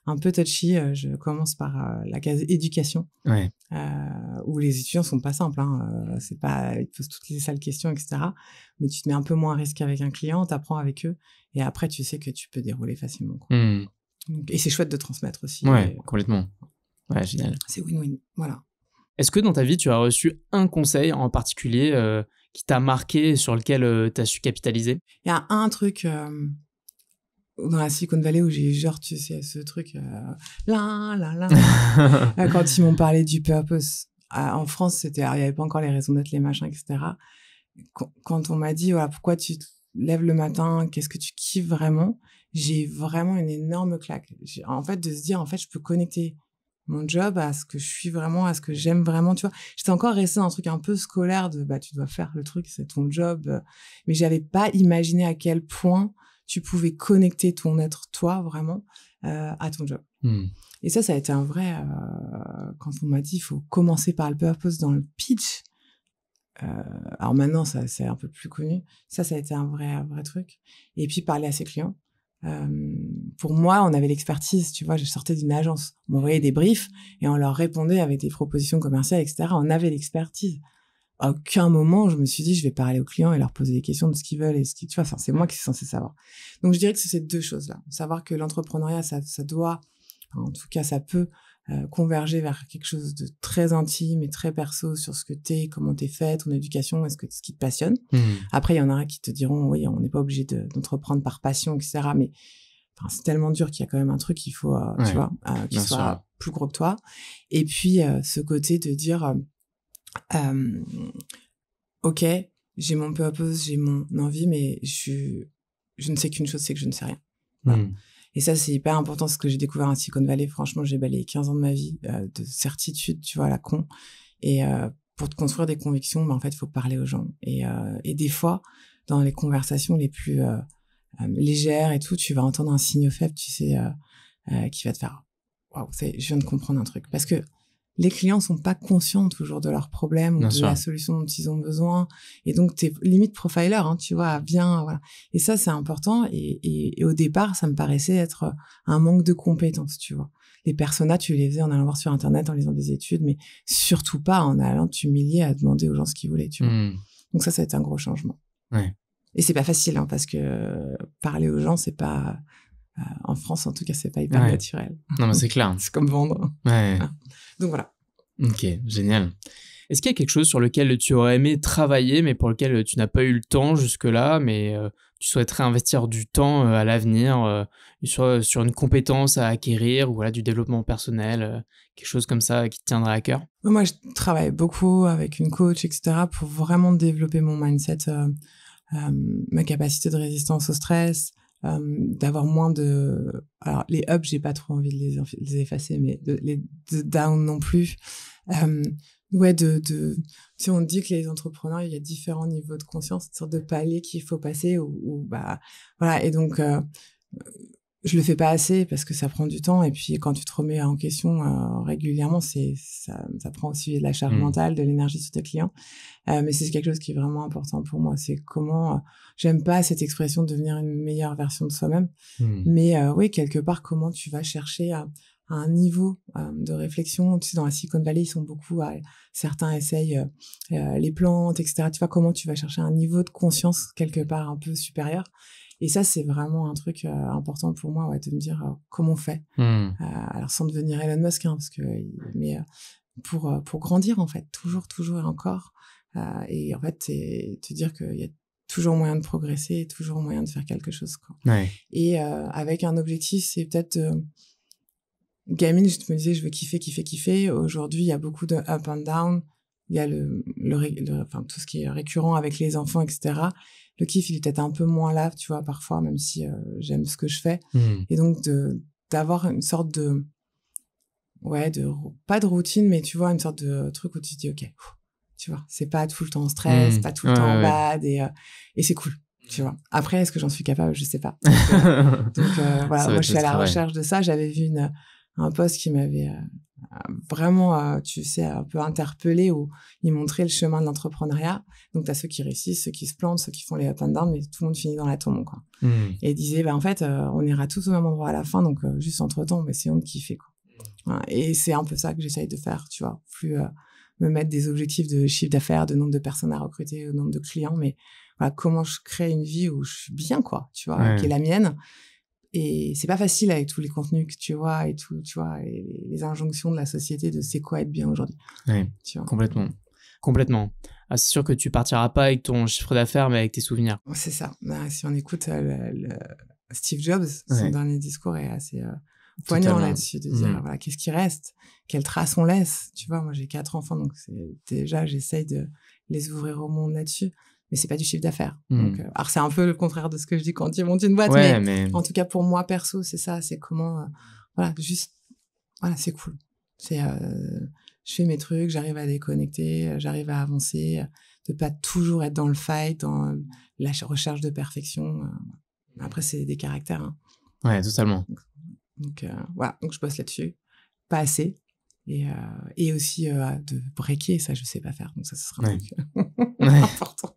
un peu touchy, euh, je commence par la case éducation, où les étudiants sont pas simples. Hein, c'est pas, ils te posent toutes les sales questions, etc. Mais tu te mets un peu moins à risque avec un client, tu apprends avec eux, et après, tu sais que tu peux dérouler facilement. Mmh. et c'est chouette de transmettre aussi. Ouais, complètement. Ouais, génial. C'est win-win. Voilà. Est-ce que dans ta vie, tu as reçu un conseil en particulier euh, qui t'a marqué, sur lequel euh, tu as su capitaliser Il y a un truc euh, dans la Silicon Valley où j'ai genre, tu sais, ce truc, là, là, là, quand ils m'ont parlé du purpose. en France, c'était, il n'y avait pas encore les raisons d'être, les machins, etc. quand on m'a dit, voilà, pourquoi tu te lèves le matin, qu'est-ce que tu kiffes vraiment, j'ai vraiment une énorme claque. En fait, de se dire, en fait, je peux connecter mon job, à ce que je suis vraiment, à ce que j'aime vraiment, tu vois. J'étais encore restée dans un truc un peu scolaire de, bah, tu dois faire le truc, c'est ton job. Euh, mais j'avais pas imaginé à quel point tu pouvais connecter ton être, toi, vraiment, euh, à ton job. Hmm. Et ça, ça a été un vrai, euh, quand on m'a dit, il faut commencer par le purpose dans le pitch. alors maintenant, ça, c'est un peu plus connu. Ça, ça a été un vrai, un vrai truc. Et puis, parler à ses clients. Euh, pour moi, on avait l'expertise, tu vois, je sortais d'une agence, on m'envoyait des briefs et on leur répondait avec des propositions commerciales, etc. On avait l'expertise. À aucun moment, je me suis dit, je vais parler aux clients et leur poser des questions de ce qu'ils veulent et ce qu'ils, tu vois, c'est moi qui suis censé savoir. Donc, je dirais que c'est ces deux choses-là. Savoir que l'entrepreneuriat, ça doit, en tout cas, ça peut euh, converger vers quelque chose de très intime et très perso sur ce que t'es, comment t'es fait, ton éducation, est-ce que ce qui te passionne. Mmh. Après, il y en a qui te diront, oui, on n'est pas obligé d'entreprendre par passion, etc. Mais c'est tellement dur qu'il y a quand même un truc qu'il faut, euh, tu vois, euh, qui soit plus gros que toi. Et puis, ce côté de dire, ok, j'ai mon purpose, j'ai mon envie, mais je, je ne sais qu'une chose, c'est que je ne sais rien. Mmh. Et ça, c'est hyper important, ce que j'ai découvert à Silicon Valley. Franchement, j'ai balayé 15 ans de ma vie euh, de certitude, tu vois, à la con. Et euh, pour te construire des convictions, ben, en fait, il faut parler aux gens. Et, euh, et, des fois, dans les conversations les plus euh, euh, légères et tout, tu vas entendre un signe faible, tu sais, qui va te faire « Waouh, je viens de comprendre un truc ». Parce que les clients sont pas conscients toujours de leurs problèmes ou de la solution dont ils ont besoin. Et donc, t'es limite profiler, hein, tu vois, bien, voilà. Et ça, c'est important. Et, au départ, ça me paraissait être un manque de compétence, tu vois. Les personas, tu les faisais en allant voir sur Internet, en lisant des études, mais surtout pas en allant t'humilier à demander aux gens ce qu'ils voulaient, tu vois. Hmm. Donc ça, ça a été un gros changement. Et c'est pas facile, hein, parce que euh, parler aux gens, c'est pas euh, en France, en tout cas, c'est pas hyper naturel. Non, mais c'est clair. C'est comme vendre. Ouais. Ah. Donc voilà. Ok, génial. Est-ce qu'il y a quelque chose sur lequel tu aurais aimé travailler, mais pour lequel euh, tu n'as pas eu le temps jusque-là, mais euh, tu souhaiterais investir du temps à l'avenir sur, sur, une compétence à acquérir ou voilà, du développement personnel, quelque chose comme ça qui te tiendrait à cœur Moi, je travaille beaucoup avec une coach, etc., pour vraiment développer mon mindset, ma capacité de résistance au stress, euh, d'avoir moins de alors les ups j'ai pas trop envie de les, effacer mais de, les downs non plus euh, ouais de, de si on dit que les entrepreneurs il y a différents niveaux de conscience une sorte de palais qu'il faut passer ou, ou bah voilà et donc euh, je le fais pas assez parce que ça prend du temps et puis quand tu te remets en question euh, régulièrement c'est ça, ça, prend aussi de la charge mmh. mentale de l'énergie sur tes clients euh, mais c'est quelque chose qui est vraiment important pour moi c'est comment euh, j'aime pas cette expression de devenir une meilleure version de soi-même mmh. mais oui quelque part comment tu vas chercher un niveau de réflexion tu sais dans la Silicon Valley ils sont beaucoup certains essayent les plantes etc tu vois comment tu vas chercher un niveau de conscience quelque part un peu supérieur et ça, c'est vraiment un truc euh, important pour moi, de me dire euh, comment on fait. Hmm. Euh, alors, sans devenir Elon Musk, hein, parce que, mais pour, pour grandir, en fait, toujours, toujours et encore. et en fait, te dire qu'il y a toujours moyen de progresser, toujours moyen de faire quelque chose. Quoi. Et avec un objectif, c'est peut-être gamine, je me disais, je veux kiffer, kiffer, kiffer. Aujourd'hui, il y a beaucoup de up and down. Il y a le, tout ce qui est récurrent avec les enfants, etc le kiff, il est peut-être un peu moins là, tu vois, parfois, même si euh, j'aime ce que je fais. Hmm. Et donc, d'avoir une sorte de. Ouais, de, pas de routine, mais tu vois, une sorte de truc où tu te dis, OK, tu vois, c'est pas tout le temps stress, c'est hmm. pas tout le temps bad, et, euh, et c'est cool. Tu vois. Après, est-ce que j'en suis capable Je sais pas. Donc, euh, voilà, moi je suis à la recherche de ça. J'avais vu une, un poste qui m'avait euh, vraiment, euh, tu sais, un peu interpellé ou il montrait le chemin de l'entrepreneuriat. Donc, tu as ceux qui réussissent, ceux qui se plantent, ceux qui font les up and mais tout le monde finit dans la tombe, quoi. Mmh. Et disait, bah, en fait, euh, on ira tous au même endroit à la fin, donc juste entre-temps, mais c'est on qui fait, quoi. Et c'est un peu ça que j'essaye de faire, tu vois. Plus me mettre des objectifs de chiffre d'affaires, de nombre de personnes à recruter, de nombre de clients, mais comment je crée une vie où je suis bien, quoi, tu vois, qui est la mienne et c'est pas facile avec tous les contenus que tu vois et tout, tu vois, et les injonctions de la société de c'est quoi être bien aujourd'hui. Oui, complètement. Complètement. Ah, c'est sûr que tu partiras pas avec ton chiffre d'affaires, mais avec tes souvenirs. C'est ça. Bah, si on écoute euh, Steve Jobs, son dernier discours est assez euh, poignant là-dessus, de dire mm. voilà, qu'est-ce qui reste, quelle trace on laisse. Tu vois, moi j'ai quatre enfants, donc déjà j'essaye de les ouvrir au monde là-dessus mais c'est pas du chiffre d'affaires. Hmm. Euh, alors c'est un peu le contraire de ce que je dis quand ils montent une boîte, mais, en tout cas pour moi perso, c'est ça, c'est comment, euh, voilà, juste, voilà, c'est cool. C'est, euh, je fais mes trucs, j'arrive à déconnecter, j'arrive à avancer, de pas toujours être dans le fight, dans la recherche de perfection. Après, c'est des caractères. Hein. Ouais, totalement. Donc, voilà, donc je bosse là-dessus, pas assez, et, euh, et aussi euh, de breaker, ça je sais pas faire, donc ça sera important.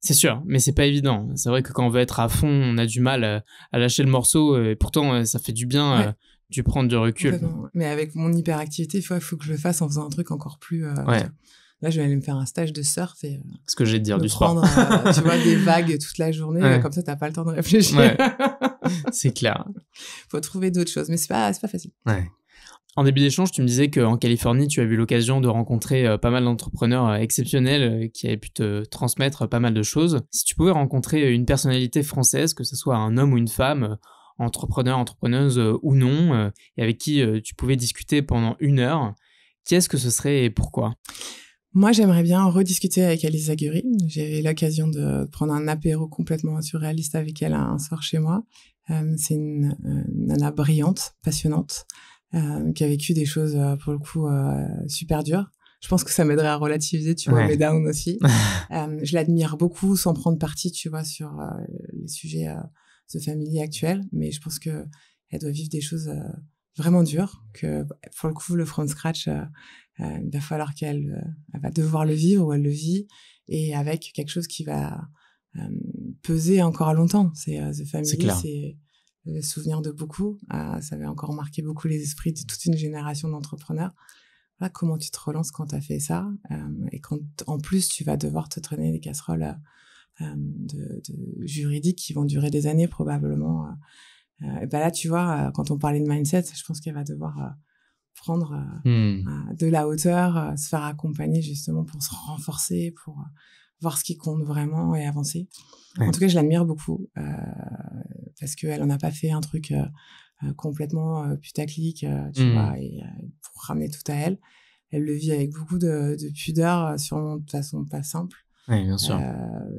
C'est sûr, hein, mais c'est pas évident. C'est vrai que quand on veut être à fond, on a du mal euh, à, lâcher le morceau, et pourtant ça fait du bien de du prendre du recul. Mais avec mon hyperactivité, il faut, que je le fasse en faisant un truc encore plus. Là, je vais aller me faire un stage de surf et. Ce que j'ai de dire du prendre, tu vois, des vagues toute la journée, comme ça, t'as pas le temps de réfléchir. c'est clair. Faut trouver d'autres choses, mais c'est pas, pas facile. Ouais. En début d'échange, tu me disais qu'en Californie, tu avais eu l'occasion de rencontrer euh, pas mal d'entrepreneurs euh, exceptionnels euh, qui avaient pu te transmettre pas mal de choses. Si tu pouvais rencontrer une personnalité française, que ce soit un homme ou une femme, entrepreneur, entrepreneuse ou non, et avec qui tu pouvais discuter pendant une heure, qui est-ce que ce serait et pourquoi moi, j'aimerais bien rediscuter avec Alice Aguri. J'ai eu l'occasion de prendre un apéro complètement surréaliste avec elle un soir chez moi. c'est une nana brillante, passionnante, euh, qui a vécu des choses euh, pour le coup euh, super dures. Je pense que ça m'aiderait à relativiser, tu vois, ouais. mes downs aussi. je l'admire beaucoup sans prendre parti, tu vois, sur les sujets de famille actuelle mais je pense que elle doit vivre des choses vraiment dures que pour le coup le front scratch il va falloir qu'elle elle va devoir le vivre ou elle le vit et avec quelque chose qui va peser encore longtemps c'est The Family c'est le souvenir de beaucoup. Ah, ça avait encore marqué beaucoup les esprits de toute une génération d'entrepreneurs. comment tu te relances quand tu as fait ça euh, et quand en plus tu vas devoir te traîner des casseroles euh, euh, de, juridiques qui vont durer des années probablement. et ben là, tu vois, quand on parlait de mindset, je pense qu'elle va devoir prendre hmm. de la hauteur, se faire accompagner justement pour se renforcer, pour voir ce qui compte vraiment et avancer. En tout cas, je l'admire beaucoup euh, parce qu'elle n'en a pas fait un truc euh, euh, complètement putaclic, tu mmh. vois, et, pour ramener tout à elle. Elle le vit avec beaucoup de, pudeur, sûrement de façon pas simple. Oui, bien sûr.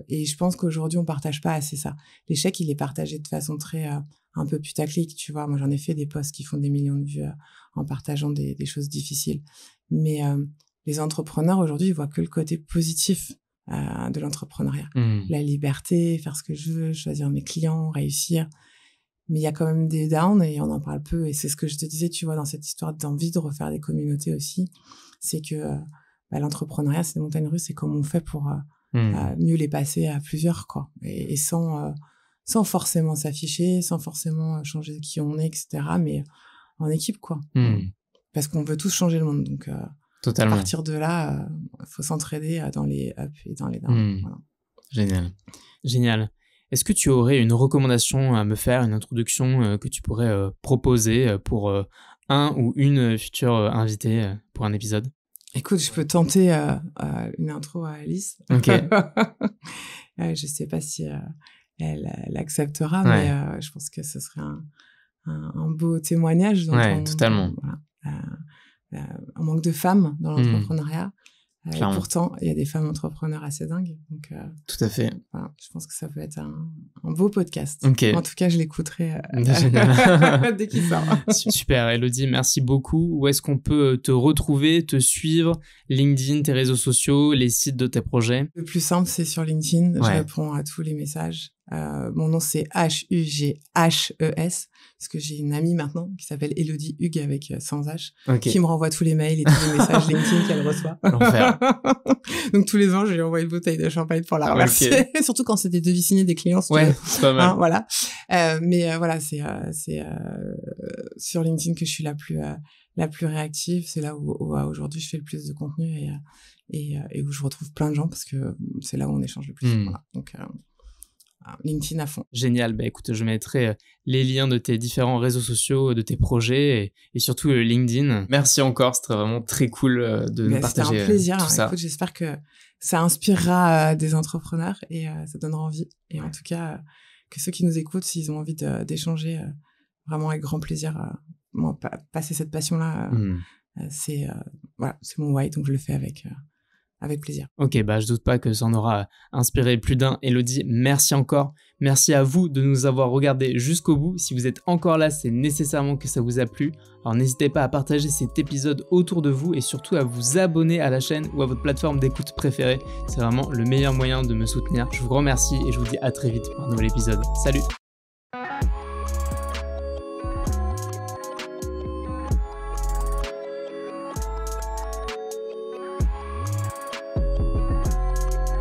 et je pense qu'aujourd'hui, on partage pas assez ça. L'échec, il est partagé de façon très un peu putaclic, tu vois. Moi, j'en ai fait des posts qui font des millions de vues en partageant des, choses difficiles. Mais les entrepreneurs aujourd'hui, ils voient que le côté positif euh, de l'entrepreneuriat. Hmm. La liberté, faire ce que je veux, choisir mes clients, réussir. Mais il y a quand même des downs et on en parle peu. Et c'est ce que je te disais, tu vois, dans cette histoire d'envie de refaire des communautés aussi. C'est que bah, l'entrepreneuriat, c'est des montagnes russes et comment on fait pour euh, hmm. euh, mieux les passer à plusieurs, quoi. Et, sans, sans forcément s'afficher, sans forcément changer qui on est, etc. Mais en équipe, quoi. Hmm. Parce qu'on veut tous changer le monde. Donc, Totalement. À partir de là, il euh, faut s'entraider euh, dans les dans les hmm. Génial. Génial. Est-ce que tu aurais une recommandation à me faire, une introduction euh, que tu pourrais proposer pour un ou une future invitée pour un épisode Écoute, je peux tenter une intro à Alice. Ok. ne je sais pas si elle l'acceptera, mais je pense que ce serait un, beau témoignage. Oui, totalement. Euh, un manque de femmes dans hmm. l'entrepreneuriat. et euh, pourtant, il y a des femmes entrepreneurs assez dingues. Donc, euh, Tout à fait. je pense que ça peut être un, beau podcast. En tout cas, je l'écouterai dès qu'il sort. Super, Elodie, merci beaucoup. Où est-ce qu'on peut te retrouver, te suivre LinkedIn, tes réseaux sociaux, les sites de tes projets Le plus simple, c'est sur LinkedIn. Je réponds à tous les messages. Euh, mon nom c'est H-U-G-H-E-S, parce que j'ai une amie maintenant qui s'appelle Elodie Hugues avec euh, sans H, qui me renvoie tous les mails et tous les messages LinkedIn qu'elle reçoit. Donc tous les ans, je lui envoie une bouteille de champagne pour la ah, remercier, surtout quand c'était des signés des clients. ouais, c'est pas mal. Hein, voilà. Euh, mais euh, voilà, c'est euh, c'est sur LinkedIn que je suis la plus la plus réactive. C'est là où, aujourd'hui je fais le plus de contenu et, et, où je retrouve plein de gens parce que c'est là où on échange le plus. Hmm. Voilà. Donc LinkedIn à fond. Génial. Bah, écoute, je mettrai euh, les liens de tes différents réseaux sociaux, de tes projets et, surtout euh, LinkedIn. Merci encore. C'était vraiment très cool euh, de bah, nous partager. C'était un plaisir. j'espère que ça inspirera des entrepreneurs et ça donnera envie. Et en tout cas, que ceux qui nous écoutent, s'ils ont envie d'échanger, vraiment avec grand plaisir, moi, passer cette passion-là, hmm. c'est voilà, mon why, donc je le fais avec avec plaisir. Ok, bah je doute pas que ça en aura euh, inspiré plus d'un. Elodie, merci encore. Merci à vous de nous avoir regardé jusqu'au bout. Si vous êtes encore là, c'est nécessairement que ça vous a plu. Alors n'hésitez pas à partager cet épisode autour de vous et surtout à vous abonner à la chaîne ou à votre plateforme d'écoute préférée. C'est vraiment le meilleur moyen de me soutenir. Je vous remercie et je vous dis à très vite pour un nouvel épisode. Salut